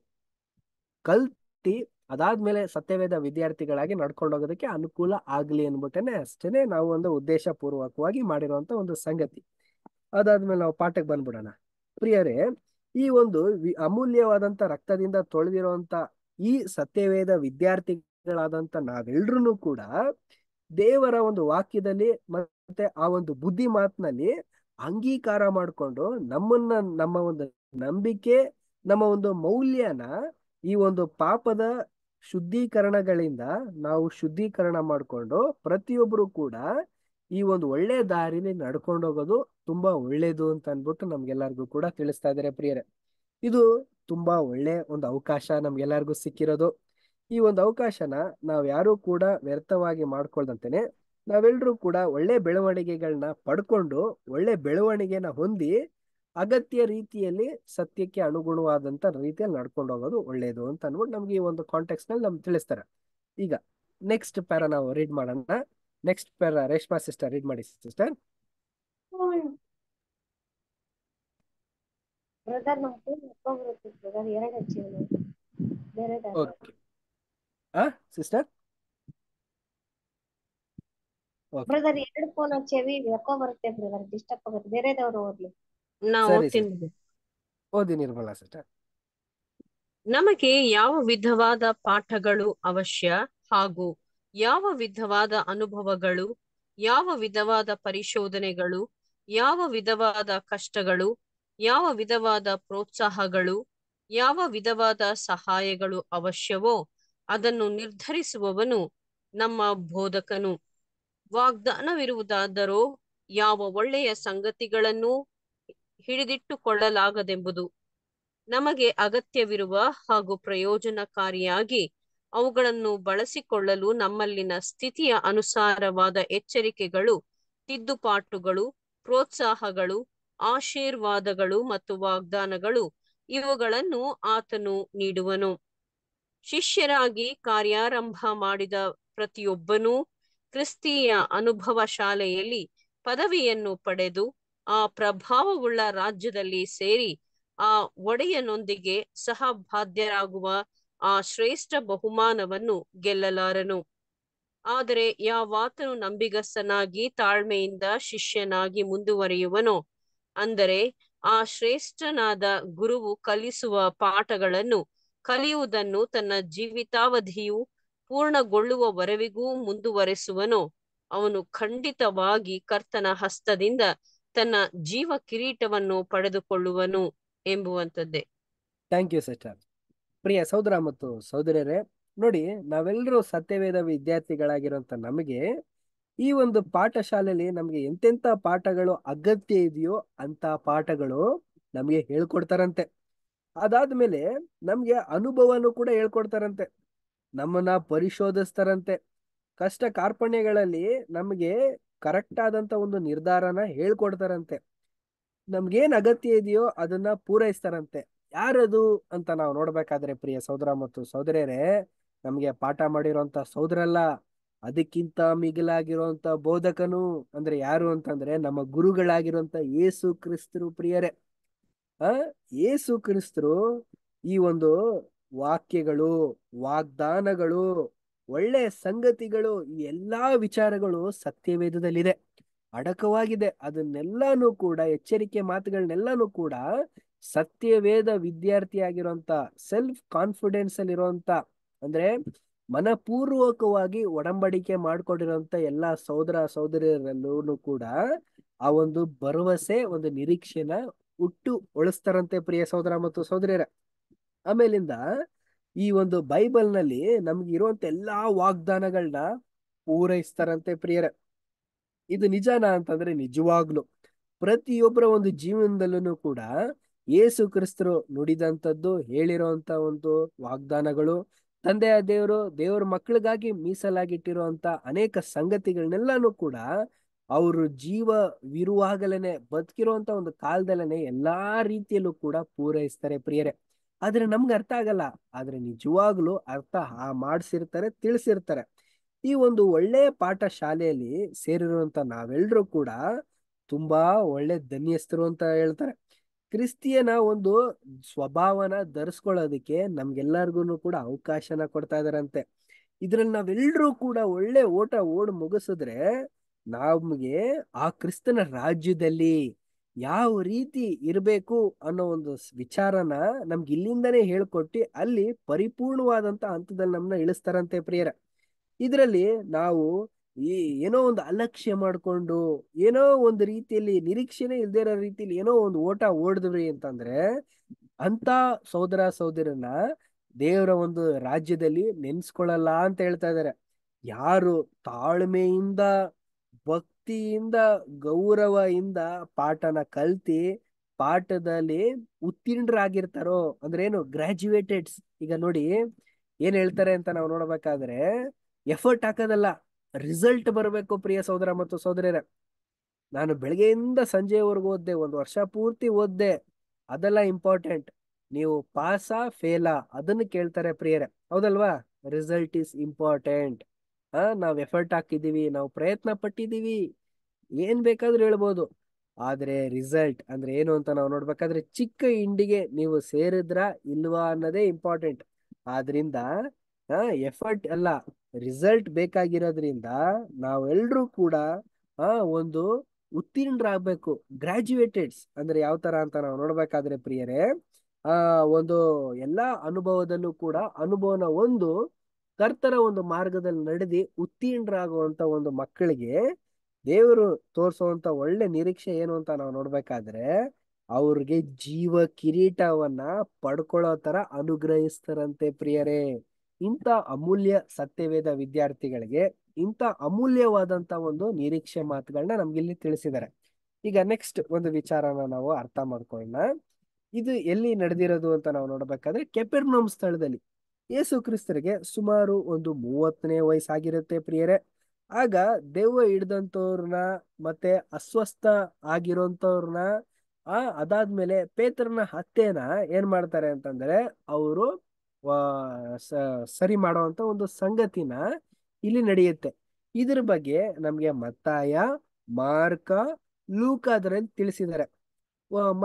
ಕಲ್ತಿ ಅದಾದ್ಮೇಲೆ ಸತ್ಯವೇದ ವಿದ್ಯಾರ್ಥಿಗಳಾಗಿ ಹೋಗೋದಕ್ಕೆ ಅನುಕೂಲ ಆಗ್ಲಿ ಅನ್ಬಿಟ್ಟೇನೆ ಅಷ್ಟೇನೆ ನಾವು ಒಂದು ಉದ್ದೇಶ ಪೂರ್ವಕವಾಗಿ ಮಾಡಿರುವಂತ ಒಂದು ಸಂಗತಿ ಅದಾದ್ಮೇಲೆ ನಾವು ಪಾಠಕ್ಕೆ ಬಂದ್ಬಿಡೋಣ ಪ್ರಿಯರೇ ಈ ಒಂದು ಅಮೂಲ್ಯವಾದಂತ ರಕ್ತದಿಂದ ತೊಳೆದಿರುವಂತ ಈ ಸತ್ಯವೇದ ವಿದ್ಯಾರ್ಥಿಗಳಾದಂತ ನಾವೆಲ್ರೂ ಕೂಡ ದೇವರ ಒಂದು ವಾಕ್ಯದಲ್ಲಿ ಮತ್ತೆ ಆ ಒಂದು ಬುದ್ಧಿ ಮಾತಿನಲ್ಲಿ ಅಂಗೀಕಾರ ಮಾಡಿಕೊಂಡು ನಮ್ಮನ್ನ ನಮ್ಮ ಒಂದು ನಂಬಿಕೆ ನಮ್ಮ ಒಂದು ಮೌಲ್ಯನ ಈ ಒಂದು ಪಾಪದ ಶುದ್ಧೀಕರಣಗಳಿಂದ ನಾವು ಶುದ್ಧೀಕರಣ ಮಾಡಿಕೊಂಡು ಪ್ರತಿಯೊಬ್ರು ಕೂಡ ಈ ಒಂದು ಒಳ್ಳೆ ದಾರಿಲಿ ನಡ್ಕೊಂಡು ಹೋಗೋದು ತುಂಬಾ ಒಳ್ಳೇದು ಅಂತ ಅನ್ಬಿಟ್ಟು ನಮ್ಗೆಲ್ಲರಿಗೂ ಕೂಡ ತಿಳಿಸ್ತಾ ಇದಾರೆ ಪ್ರಿಯರೇ ಇದು ತುಂಬಾ ಒಳ್ಳೆ ಒಂದು ಅವಕಾಶ ನಮ್ಗೆಲ್ಲರಿಗೂ ಸಿಕ್ಕಿರೋದು ಈ ಒಂದು ಅವಕಾಶನ ನಾವ್ ಯಾರು ಕೂಡ ವ್ಯರ್ಥವಾಗಿ ಮಾಡ್ಕೊಳ್ದಂತೆನೆ ನಾವೆಲ್ಲರೂ ಕೂಡ ಒಳ್ಳೆ ಬೆಳವಣಿಗೆಗಳನ್ನ ಪಡ್ಕೊಂಡು ಒಳ್ಳೆ ಬೆಳವಣಿಗೆನ ಹೊಂದಿ ಅಗತ್ಯ ರೀತಿಯಲ್ಲಿ ಸತ್ಯಕ್ಕೆ ಅನುಗುಣವಾದಂತ ರೀತಿಯಲ್ಲಿ ನಡ್ಕೊಂಡು ಹೋಗೋದು ಒಳ್ಳೇದು ಅಂತ ಅನ್ಬಿಟ್ಟು ನಮ್ಗೆ ಈ ಒಂದು ಕಾಂಟೆಕ್ಸ್ಟ್ ನಲ್ಲಿ ನಮ್ಗೆ ತಿಳಿಸ್ತಾರೆ ಈಗ ನೆಕ್ಸ್ಟ್ ಪ್ಯಾರ ನಾವು ರೀಡ್ ಮಾಡೋಣ next para Reshma sister read ಮಾಡಿ ಸಿಸ್ಟರ್ ಸಿಸ್ಟರ್
ಬ್ರದರ್ ಎರಡು ಫೋನ್ ಚೆವಿ ಯಾಕೋ ಬರುತ್ತೆ ಬ್ರದರ್ ಡಿಸ್ಟರ್ಬ್ ಆಗುತ್ತೆ ಬೇರೆದವರು ಓದ್ಲಿ
ನಾವು ಓದಿ
ನಮಗೆ ಯಾವ ವಿಧವಾದ ಪಾಠಗಳು ಅವಶ್ಯ ಹಾಗೂ ಯಾವ ವಿಧವಾದ ಅನುಭವಗಳು ಯಾವ ವಿಧವಾದ ಪರಿಶೋಧನೆಗಳು ಯಾವ ವಿಧವಾದ ಕಷ್ಟಗಳು ಯಾವ ವಿಧವಾದ ಪ್ರೋತ್ಸಾಹಗಳು ಯಾವ ವಿಧವಾದ ಸಹಾಯಗಳು ಅವಶ್ಯವೋ ಅದನ್ನು ನಿರ್ಧರಿಸುವವನು ನಮ್ಮ ಬೋಧಕನು ವಾಗ್ದಾನವಿರುವುದಾದರೂ ಯಾವ ಒಳ್ಳೆಯ ಸಂಗತಿಗಳನ್ನು ಹಿಡಿದಿಟ್ಟುಕೊಳ್ಳಲಾಗದೆಂಬುದು ನಮಗೆ ಅಗತ್ಯವಿರುವ ಹಾಗೂ ಪ್ರಯೋಜನಕಾರಿಯಾಗಿ ಅವುಗಳನ್ನು ಬಳಸಿಕೊಳ್ಳಲು ನಮ್ಮಲ್ಲಿನ ಸ್ಥಿತಿಯ ಅನುಸಾರವಾದ ಎಚ್ಚರಿಕೆಗಳು ತಿದ್ದುಪಾಟುಗಳು ಪ್ರೋತ್ಸಾಹಗಳು ಆಶೀರ್ವಾದಗಳು ಮತ್ತು ವಾಗ್ದಾನಗಳು ಇವುಗಳನ್ನು ಆತನು ನೀಡುವನು ಶಿಷ್ಯರಾಗಿ ಕಾರ್ಯಾರಂಭ ಮಾಡಿದ ಪ್ರತಿಯೊಬ್ಬನೂ ಕ್ರಿಸ್ತೀಯ ಅನುಭವ ಶಾಲೆಯಲ್ಲಿ ಪದವಿಯನ್ನು ಪಡೆದು ಆ ಪ್ರಭಾವವುಳ್ಳ ರಾಜ್ಯದಲ್ಲಿ ಸೇರಿ ಆ ಒಡೆಯನೊಂದಿಗೆ ಸಹಬಾಧ್ಯರಾಗುವ ಆ ಶ್ರೇಷ್ಠ ಬಹುಮಾನವನ್ನು ಗೆಲ್ಲಲಾರನು ಆದರೆ ಯಾವಾತನು ನಂಬಿಗಸ್ತನಾಗಿ ತಾಳ್ಮೆಯಿಂದ ಶಿಷ್ಯನಾಗಿ ಮುಂದುವರಿಯುವನೋ ಅಂದರೆ ಆ ಶ್ರೇಷ್ಠನಾದ ಗುರುವು ಕಲಿಸುವ ಪಾಠಗಳನ್ನು ಕಲಿಯುವುದನ್ನು ತನ್ನ ಜೀವಿತಾವಧಿಯು ವರವಿಗೂ ಮುಂದುವರೆಸುವನೋ ಅವನು ಖಂಡಿತವಾಗಿ ಕರ್ತನ ಹಸ್ತದಿಂದ ತನ್ನ ಜೀವ ಕಿರೀಟವನ್ನು ಪಡೆದುಕೊಳ್ಳುವನು ಎಂಬುವಂತದ್ದೇ
ಥ್ಯಾಂಕ್ ಯು ಸಿಸ್ಟರ್ ಪ್ರಿಯ ಸಹೋದರ ಮತ್ತು ಸಹೋದರರೇ ನೋಡಿ ನಾವೆಲ್ಲರೂ ಸತ್ಯವೇದ ವಿದ್ಯಾರ್ಥಿಗಳಾಗಿರುವಂತ ನಮಗೆ ಈ ಒಂದು ಪಾಠಶಾಲೆಯಲ್ಲಿ ನಮ್ಗೆ ಎಂತೆಂತ ಪಾಠಗಳು ಅಗತ್ಯ ಇದೆಯೋ ಅಂತ ಪಾಠಗಳು ನಮ್ಗೆ ಹೇಳ್ಕೊಡ್ತಾರಂತೆ ಅದಾದ್ಮೇಲೆ ನಮ್ಗೆ ಅನುಭವನೂ ಕೂಡ ಹೇಳ್ಕೊಡ್ತಾರಂತೆ ನಮ್ಮನ್ನ ಪರಿಶೋಧಿಸ್ತಾರಂತೆ ಕಷ್ಟ ಕಾರ್ಪಣ್ಯಗಳಲ್ಲಿ ನಮಗೆ ಕರೆಕ್ಟ್ ಆದಂತ ಒಂದು ನಿರ್ಧಾರನ ಹೇಳ್ಕೊಡ್ತಾರಂತೆ ನಮ್ಗೇನ್ ಅಗತ್ಯ ಇದೆಯೋ ಅದನ್ನ ಪೂರೈಸ್ತಾರಂತೆ ಯಾರದು ಅಂತ ನಾವು ನೋಡ್ಬೇಕಾದ್ರೆ ಪ್ರಿಯ ಸೋದರ ಮತ್ತು ಸಹೋದರಿಯರೇ ನಮ್ಗೆ ಪಾಠ ಮಾಡಿರೋಂತ ಸೋದರಲ್ಲ ಅದಕ್ಕಿಂತ ಮಿಗಿಲಾಗಿರುವಂತ ಬೋಧಕನು ಅಂದ್ರೆ ಯಾರು ಅಂತಂದ್ರೆ ನಮ್ಮ ಗುರುಗಳಾಗಿರುವಂತ ಯೇಸು ಕ್ರಿಸ್ತರು ಪ್ರಿಯರೇ ಆ ಏಸು ಕ್ರಿಸ್ತರು ಈ ಒಂದು ವಾಕ್ಯಗಳು ವಾಗ್ದಾನಗಳು ಒಳ್ಳೆ ಸಂಗತಿಗಳು ಈ ಎಲ್ಲಾ ವಿಚಾರಗಳು ಸತ್ಯವೇದದಲ್ಲಿದೆ ಅಡಕವಾಗಿದೆ ಅದನ್ನೆಲ್ಲಾನು ಕೂಡ ಎಚ್ಚರಿಕೆ ಮಾತುಗಳನ್ನೆಲ್ಲಾನು ಕೂಡ ಸತ್ಯವೇದ ವಿದ್ಯಾರ್ಥಿಯಾಗಿರುವಂತ ಸೆಲ್ಫ್ ಕಾನ್ಫಿಡೆನ್ಸ್ ಇರುವಂತ ಅಂದ್ರೆ ಮನಪೂರ್ವಕವಾಗಿ ಒಡಂಬಡಿಕೆ ಮಾಡಿಕೊಂಡಿರುವಂತ ಎಲ್ಲಾ ಸಹೋದರ ಸಹೋದರಿಯರಲ್ಲೂ ಕೂಡ ಆ ಒಂದು ಭರವಸೆ ಒಂದು ನಿರೀಕ್ಷೆನ ಹುಟ್ಟು ಒಳಸ್ತಾರಂತೆ ಪ್ರಿಯ ಸಹೋದರ ಮತ್ತು ಸಹೋದರಿಯರ ಆಮೇಲಿಂದ ಈ ಒಂದು ಬೈಬಲ್ ನಲ್ಲಿ ನಮ್ಗೆ ಇರುವಂತ ಎಲ್ಲಾ ವಾಗ್ದಾನಗಳನ್ನ ಪೂರೈಸ್ತಾರಂತೆ ಪ್ರಿಯರೇ ಇದು ನಿಜಾನಾ ಅಂತಂದ್ರೆ ನಿಜವಾಗ್ಲು ಪ್ರತಿಯೊಬ್ಬರ ಒಂದು ಜೀವನದಲ್ಲೂ ಕೂಡ ಏಸು ಕ್ರಿಸ್ತರು ನುಡಿದಂಥದ್ದು ಹೇಳಿರೋಂತ ಒಂದು ವಾಗ್ದಾನಗಳು ತಂದೆಯ ದೇವರು ದೇವರ ಮಕ್ಕಳಿಗಾಗಿ ಮೀಸಲಾಗಿಟ್ಟಿರುವಂತ ಅನೇಕ ಸಂಗತಿಗಳನ್ನೆಲ್ಲಾನು ಕೂಡ ಅವರು ಜೀವವಿರುವಾಗಲೇನೆ ಬದುಕಿರುವಂತ ಒಂದು ಕಾಲದಲ್ಲೇನೆ ಎಲ್ಲಾ ರೀತಿಯಲ್ಲೂ ಕೂಡ ಪೂರೈಸ್ತಾರೆ ಪ್ರಿಯರೇ ಆದ್ರೆ ನಮ್ಗೆ ಅರ್ಥ ಆಗಲ್ಲ ಆದ್ರೆ ನಿಜವಾಗ್ಲೂ ಅರ್ಥ ಆ ಮಾಡಿಸಿರ್ತಾರೆ ತಿಳಿಸಿರ್ತಾರೆ ಈ ಒಂದು ಒಳ್ಳೆಯ ಪಾಠ ಶಾಲೆಯಲ್ಲಿ ಸೇರಿರುವಂತ ನಾವೆಲ್ಲರೂ ಕೂಡ ತುಂಬಾ ಒಳ್ಳೆ ಧನ್ಯಸ್ಥರು ಅಂತ ಹೇಳ್ತಾರೆ ಕ್ರಿಸ್ತಿಯನ ಒಂದು ಸ್ವಭಾವನ ಧರಿಸ್ಕೊಳ್ಳೋದಕ್ಕೆ ನಮ್ಗೆಲ್ಲರಿಗೂ ಕೂಡ ಅವಕಾಶನ ಕೊಡ್ತಾ ಇದಾರಂತೆ ಇದ್ರಲ್ಲಿ ನಾವೆಲ್ಲರೂ ಕೂಡ ಒಳ್ಳೆ ಓಟ ಓಡ್ ಮುಗಿಸಿದ್ರೆ ನಮ್ಗೆ ಆ ಕ್ರಿಸ್ತನ ರಾಜ್ಯದಲ್ಲಿ ಯಾವ ರೀತಿ ಇರಬೇಕು ಅನ್ನೋ ಒಂದು ವಿಚಾರನ ನಮ್ಗೆ ಇಲ್ಲಿಂದನೇ ಹೇಳ್ಕೊಟ್ಟು ಅಲ್ಲಿ ಪರಿಪೂರ್ಣವಾದಂತ ಹಂತದಲ್ಲಿ ನಮ್ನ ಇಳಿಸ್ತಾರಂತೆ ಪ್ರಿಯರ ಇದರಲ್ಲಿ ನಾವು ಈ ಏನೋ ಒಂದು ಅಲಕ್ಷ್ಯ ಮಾಡಿಕೊಂಡು ಏನೋ ಒಂದು ರೀತಿಯಲ್ಲಿ ನಿರೀಕ್ಷೆನೆ ಇಲ್ದೇ ಇರೋ ರೀತಿಯಲ್ಲಿ ಏನೋ ಒಂದು ಓಟ ಓಡಿದ್ರಿ ಅಂತಂದ್ರೆ ಅಂತ ಸೋದರ ಸಹೋದರನ್ನ ದೇವರ ಒಂದು ರಾಜ್ಯದಲ್ಲಿ ನೆನ್ಸ್ಕೊಳ್ಳಲ್ಲ ಅಂತ ಹೇಳ್ತಾ ಇದ್ದಾರೆ ಯಾರು ತಾಳ್ಮೆಯಿಂದ ಭಕ್ತಿಯಿಂದ ಗೌರವದಿಂದ ಪಾಠನ ಕಲ್ತಿ ಪಾಠದಲ್ಲಿ ಉತ್ತೀರ್ಣರಾಗಿರ್ತಾರೋ ಅಂದ್ರೆ ಏನು ಗ್ರಾಜ್ಯುಯೇಟೆಡ್ಸ್ ಈಗ ನೋಡಿ ಏನ್ ಹೇಳ್ತಾರೆ ಅಂತ ನಾವು ನೋಡ್ಬೇಕಾದ್ರೆ ಎಫರ್ಟ್ ಹಾಕೋದಲ್ಲ ರಿಸಲ್ಟ್ ಬರಬೇಕು ಪ್ರಿಯ ಸಹೋದರ ಮತ್ತು ಸಹೋದರರ ನಾನು ಬೆಳಗ್ಗೆಯಿಂದ ಸಂಜೆವರೆಗೂ ಓದ್ದೆ ಒಂದು ವರ್ಷ ಪೂರ್ತಿ ಓದ್ದೆ ಅದೆಲ್ಲ ಇಂಪಾರ್ಟೆಂಟ್ ನೀವು ಪಾಸಾ ಫೇಲಾ ಅದನ್ನು ಕೇಳ್ತಾರೆ ಪ್ರಿಯರೇ ಹೌದಲ್ವಾ ರಿಸಲ್ಟ್ ಇಸ್ ಇಂಪಾರ್ಟೆಂಟ್ ಆ ನಾವ್ ಎಫರ್ಟ್ ಹಾಕಿದೀವಿ ನಾವು ಪ್ರಯತ್ನ ಪಟ್ಟಿದೀವಿ ಏನ್ ಬೇಕಾದ್ರೂ ಹೇಳ್ಬೋದು ಆದ್ರೆ ರಿಸಲ್ಟ್ ಅಂದ್ರೆ ಏನು ಅಂತ ನಾವು ನೋಡ್ಬೇಕಾದ್ರೆ ಚಿಕ್ಕ ಇಂಡಿಗೆ ನೀವು ಸೇರಿದ್ರ ಇಲ್ವಾ ಅನ್ನೋದೇ ಇಂಪಾರ್ಟೆಂಟ್ ಆದ್ರಿಂದ ಎಫರ್ಟ್ ಅಲ್ಲ ರಿಸಲ್ಟ್ ಬೇಕಾಗಿರೋದ್ರಿಂದ ನಾವೆಲ್ಲರೂ ಕೂಡ ಒಂದು ಉತ್ತೀರ್ಣರಾಗಬೇಕು ಗ್ರಾಜ್ಯುಯೇಟೆಡ್ಸ್ ಅಂದ್ರೆ ಯಾವ ತರ ಅಂತ ನಾವು ನೋಡ್ಬೇಕಾದ್ರೆ ಪ್ರಿಯರೇ ಆ ಒಂದು ಎಲ್ಲಾ ಅನುಭವದಲ್ಲೂ ಕೂಡ ಅನುಭವನ ಒಂದು ಕರ್ತರ ಒಂದು ಮಾರ್ಗದಲ್ಲಿ ನಡೆದಿ ಉತ್ತೀರ್ಣರಾಗುವಂತ ಒಂದು ಮಕ್ಕಳಿಗೆ ದೇವರು ತೋರಿಸುವಂತ ಒಳ್ಳೆ ನಿರೀಕ್ಷೆ ಏನು ಅಂತ ನಾವು ನೋಡ್ಬೇಕಾದ್ರೆ ಅವ್ರಿಗೆ ಜೀವ ಕಿರೀಟವನ್ನ ಪಡ್ಕೊಳ್ಳೋ ತರ ಅನುಗ್ರಹಿಸ್ತಾರಂತೆ ಪ್ರಿಯರೇ ಇಂಥ ಅಮೂಲ್ಯ ಸತ್ಯವೇದ ವಿದ್ಯಾರ್ಥಿಗಳಿಗೆ ಇಂಥ ಅಮೂಲ್ಯವಾದಂತ ಒಂದು ನಿರೀಕ್ಷೆ ಮಾತುಗಳನ್ನ ನಮ್ಗೆ ಇಲ್ಲಿ ತಿಳಿಸಿದ್ದಾರೆ ಈಗ ನೆಕ್ಸ್ಟ್ ಒಂದು ವಿಚಾರನ ನಾವು ಅರ್ಥ ಮಾಡ್ಕೊಳ್ಳೋಣ ಇದು ಎಲ್ಲಿ ನಡೆದಿರೋದು ಅಂತ ನಾವು ನೋಡ್ಬೇಕಾದ್ರೆ ಕೆಪೆರ್ನೋಮ್ ಸ್ಥಳದಲ್ಲಿ ಯೇಸು ಕ್ರಿಸ್ತರಿಗೆ ಸುಮಾರು ಒಂದು ಮೂವತ್ತನೇ ವಯಸ್ಸಾಗಿರುತ್ತೆ ಪ್ರಿಯರೇ ಆಗ ದೆವ್ವ ಹಿಡ್ದಂಥವ್ರನ್ನ ಮತ್ತೆ ಅಸ್ವಸ್ಥ ಆಗಿರೋಂಥವ್ರನ್ನ ಆ ಅದಾದ್ಮೇಲೆ ಪೇತ್ರನ ಹತ್ಯೆನ ಏನ್ ಮಾಡ್ತಾರೆ ಅಂತಂದ್ರೆ ಅವರು ಸರಿ ಮಾಡುವಂತ ಒಂದು ಸಂಗತಿನ ಇಲ್ಲಿ ನಡೆಯುತ್ತೆ ಇದ್ರ ಬಗ್ಗೆ ನಮ್ಗೆ ಮತ್ತಾಯ ಮಾರ್ಕ ಲೂಕ ಅದರಲ್ಲಿ ತಿಳಿಸಿದ್ದಾರೆ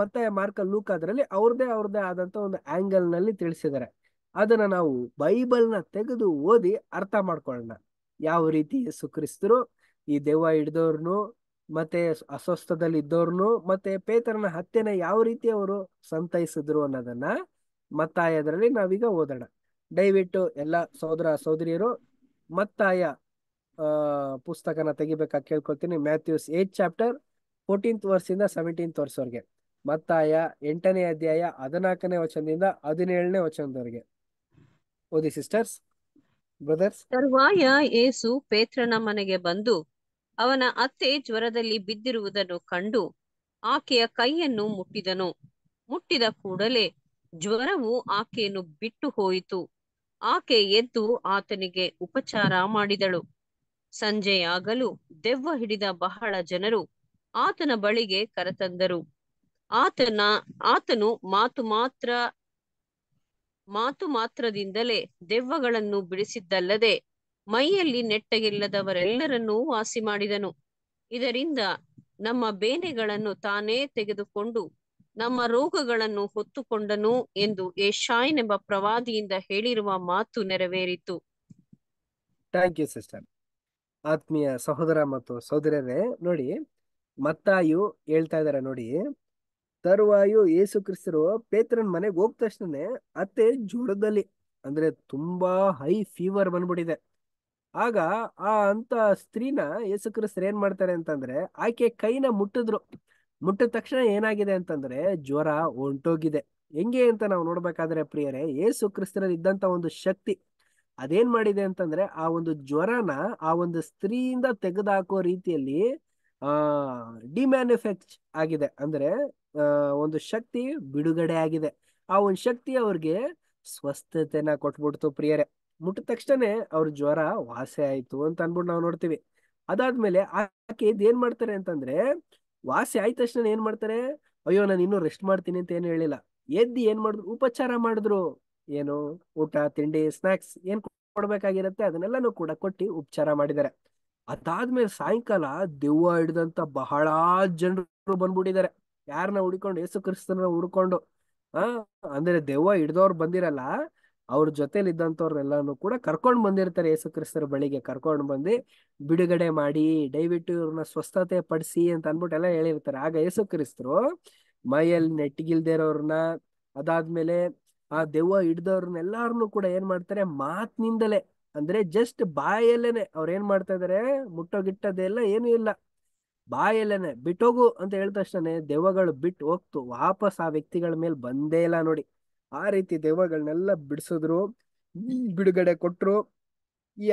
ಮತ್ತಾಯ ಮಾರ್ಕ ಲೂಕ್ ಅದರಲ್ಲಿ ಅವ್ರದೇ ಅವ್ರದೇ ಆದಂತ ಒಂದು ಆಂಗಲ್ ನಲ್ಲಿ ತಿಳಿಸಿದ್ದಾರೆ ಅದನ್ನ ನಾವು ಬೈಬಲ್ನ ತೆಗೆದು ಓದಿ ಅರ್ಥ ಮಾಡ್ಕೊಳ್ಳೋಣ ಯಾವ ರೀತಿ ಯೇಸುಕ್ರಿಸ್ತರು ಈ ದೆವ್ವ ಹಿಡ್ದವ್ರನ್ನು ಮತ್ತೆ ಅಸ್ವಸ್ಥದಲ್ಲಿ ಇದ್ದವ್ರನ್ನು ಮತ್ತೆ ಪೇತರನ ಹತ್ಯೆನ ಯಾವ ರೀತಿ ಅವರು ಸಂತೈಸಿದ್ರು ಅನ್ನೋದನ್ನ ಮತ್ತಾಯದ್ರಲ್ಲಿ ನಾವೀಗ ಓದೋಣ ದಯವಿಟ್ಟು ಎಲ್ಲ ಸಹೋದರ ಸಹೋದರಿಯರು ಮತ್ತಾಯ ಆ ಪುಸ್ತಕನ ತೆಗಿಬೇಕಾ ಕೇಳ್ಕೊಳ್ತೀನಿ ಮ್ಯಾಥ್ಯೂಸ್ ಏಟ್ ಚಾಪ್ಟರ್ ಫೋರ್ಟೀನ್ತ್ ವರ್ಷದಿಂದ ಸೆವೆಂಟೀನ್ತ್ ವರ್ಸ್ವರೆಗೆ ಮತ್ತಾಯ ಎಂಟನೇ ಅಧ್ಯಾಯ ಹದಿನಾಲ್ಕನೇ ವಚನದಿಂದ ಹದಿನೇಳನೇ ವಚನದವರೆಗೆ ಓದಿ ಸಿಸ್ಟರ್ಸ್ ಬ್ರದರ್ಸ್
ತರುವಾಯ ಏಸು ಪೇತ್ರನ ಮನೆಗೆ ಬಂದು ಅವನ ಅತ್ತೆ ಜ್ವರದಲ್ಲಿ ಬಿದ್ದಿರುವುದನ್ನು ಕಂಡು ಆಕೆಯ ಕೈಯನ್ನು ಮುಟ್ಟಿದನು ಮುಟ್ಟಿದ ಕೂಡಲೇ ಜ್ವರವು ಆಕೆಯನ್ನು ಬಿಟ್ಟು ಹೋಯಿತು ಆಕೆ ಎದ್ದು ಆತನಿಗೆ ಉಪಚಾರ ಮಾಡಿದಳು ಸಂಜೆಯಾಗಲು ದೆವ್ವ ಹಿಡಿದ ಬಹಳ ಜನರು ಆತನ ಬಳಿಗೆ ಕರೆತಂದರು ಆತನ ಆತನು ಮಾತು ಮಾತ್ರ ಮಾತು ಮಾತ್ರದಿಂದಲೇ ದೆವ್ವಗಳನ್ನು ಬಿಡಿಸಿದ್ದಲ್ಲದೆ ಮೈಯಲ್ಲಿ ನೆಟ್ಟಗಿಲ್ಲದವರೆಲ್ಲರನ್ನೂ ವಾಸಿ ಮಾಡಿದನು ಇದರಿಂದ ನಮ್ಮ ಬೇನೆಗಳನ್ನು ತಾನೇ ತೆಗೆದುಕೊಂಡು ನಮ್ಮ ರೋಗಗಳನ್ನು ಹೊತ್ತುಕೊಂಡನು ಎಂದು ಎಂಬ ಪ್ರವಾದಿಯಿಂದ ಹೇಳಿರುವ ಮಾತು ನೆರವೇರಿತು
ಥ್ಯಾಂಕ್ ಯು ಸಿಸ್ಟರ್ ಆತ್ಮೀಯ ಸಹೋದರ ಮತ್ತು ಸಹೋದರರೇ ನೋಡಿ ಮತ್ತಾಯು ಹೇಳ್ತಾ ಇದ್ದಾರೆ ನೋಡಿ ತರುವಾಯು ಯೇಸು ಕ್ರಿಸ್ತರು ಪೇತ್ರನ್ ಮನೆಗೆ ಹೋಗ್ ತಕ್ಷಣ ಅತ್ತೆ ಜ್ವರದಲ್ಲಿ ಅಂದ್ರೆ ತುಂಬಾ ಹೈ ಫೀವರ್ ಬಂದ್ಬಿಟ್ಟಿದೆ ಆಗ ಆ ಅಂತ ಸ್ತ್ರೀನ ಯೇಸು ಕ್ರಿಸ್ತರು ಏನ್ ಮಾಡ್ತಾರೆ ಅಂತಂದ್ರೆ ಆಕೆ ಕೈನ ಮುಟ್ಟಿದ್ರು ಮುಟ್ಟಿದ ತಕ್ಷಣ ಏನಾಗಿದೆ ಅಂತಂದ್ರೆ ಜ್ವರ ಒಂಟೋಗಿದೆ ಹೆಂಗೆ ಅಂತ ನಾವು ನೋಡ್ಬೇಕಾದ್ರೆ ಪ್ರಿಯರೇ ಯೇಸು ಕ್ರಿಸ್ತರಲ್ಲಿ ಇದ್ದಂತ ಒಂದು ಶಕ್ತಿ ಅದೇನ್ ಮಾಡಿದೆ ಅಂತಂದ್ರೆ ಆ ಒಂದು ಜ್ವರನ ಆ ಒಂದು ಸ್ತ್ರೀಯಿಂದ ತೆಗೆದಾಕೋ ರೀತಿಯಲ್ಲಿ ಆ ಡಿಮ್ಯಾನುಫ್ಯಾಕ್ಚ್ ಆಗಿದೆ ಅಂದ್ರೆ ಒಂದು ಶಕ್ತಿ ಬಿಡುಗಡೆ ಆಗಿದೆ ಆ ಒಂದು ಶಕ್ತಿ ಅವ್ರಿಗೆ ಸ್ವಸ್ಥತೆನ ಕೊಟ್ಬಿಡ್ತು ಪ್ರಿಯರೇ ಮುಟ್ಟಿದ ತಕ್ಷಣ ಅವ್ರ ಜ್ವರ ವಾಸಿ ಆಯ್ತು ಅಂತ ಅನ್ಬಿಟ್ಟು ನಾವು ನೋಡ್ತೀವಿ ಅದಾದ್ಮೇಲೆ ಆಕೆ ಇದ್ ಏನ್ ಮಾಡ್ತಾರೆ ಅಂತಂದ್ರೆ ವಾಸಿ ಆಯ್ತ ತಕ್ಷಣ ಏನ್ ಮಾಡ್ತಾರೆ ಅಯ್ಯೋ ನಾನು ಇನ್ನೂ ರೆಸ್ಟ್ ಮಾಡ್ತೀನಿ ಅಂತ ಏನು ಹೇಳಿಲ್ಲ ಎದ್ದು ಏನ್ ಮಾಡಿದ್ರು ಉಪಚಾರ ಮಾಡಿದ್ರು ಏನು ಊಟ ತಿಂಡಿ ಸ್ನಾಕ್ಸ್ ಏನ್ ಕೊಡ್ಬೇಕಾಗಿರತ್ತೆ ಅದನ್ನೆಲ್ಲಾನು ಕೂಡ ಕೊಟ್ಟಿ ಉಪಚಾರ ಮಾಡಿದ್ದಾರೆ ಅದಾದ್ಮೇಲೆ ಸಾಯಂಕಾಲ ದೆವ್ವ ಹಿಡ್ದಂತ ಬಹಳ ಜನರು ಬಂದ್ಬಿಟ್ಟಿದ್ದಾರೆ ಯಾರನ್ನ ಹುಡುಕೊಂಡು ಯೇಸು ಕ್ರಿಸ್ತನ ಹುಡ್ಕೊಂಡು ಆ ಅಂದ್ರೆ ದೆವ್ವ ಹಿಡ್ದವ್ರು ಬಂದಿರಲ್ಲ ಅವ್ರ ಜೊತೆಲಿ ಇದ್ದಂಥವ್ರನ್ನೆಲ್ಲಾನು ಕೂಡ ಕರ್ಕೊಂಡ್ ಬಂದಿರ್ತಾರೆ ಯೇಸು ಕ್ರಿಸ್ತರ ಬಳಿಗೆ ಕರ್ಕೊಂಡು ಬಂದು ಬಿಡುಗಡೆ ಮಾಡಿ ದಯವಿಟ್ಟು ಇವ್ರನ್ನ ಸ್ವಸ್ಥತೆ ಪಡಿಸಿ ಅಂತ ಅನ್ಬಿಟ್ಟು ಎಲ್ಲ ಹೇಳಿರ್ತಾರೆ ಆಗ ಯೇಸು ಕ್ರಿಸ್ತರು ಮೈಯಲ್ಲಿ ನೆಟ್ಟಿಗಿಲ್ದೇರೋರ್ನ ಅದಾದ್ಮೇಲೆ ಆ ದೆವ್ವ ಎಲ್ಲಾರನು ಕೂಡ ಏನ್ ಮಾಡ್ತಾರೆ ಮಾತಿನಿಂದಲೇ ಅಂದ್ರೆ ಜಸ್ಟ್ ಬಾಯಲ್ಲೇನೆ ಅವ್ರ ಏನ್ ಮಾಡ್ತಾ ಇದಾರೆ ಮುಟ್ಟೋ ಏನು ಇಲ್ಲ ಬಾಯಲ್ಲೇನೆ ಬಿಟ್ಟೋಗು ಅಂತ ಹೇಳಿದ ತಕ್ಷಣ ದೆವ್ವಗಳು ಬಿಟ್ಟು ಹೋಗ್ತು ವಾಪಸ್ ಆ ವ್ಯಕ್ತಿಗಳ ಮೇಲೆ ಬಂದೇ ಇಲ್ಲ ನೋಡಿ ಆ ರೀತಿ ದೆವ್ವಗಳನ್ನೆಲ್ಲ ಬಿಡಿಸಿದ್ರು ಬಿಡುಗಡೆ ಕೊಟ್ರು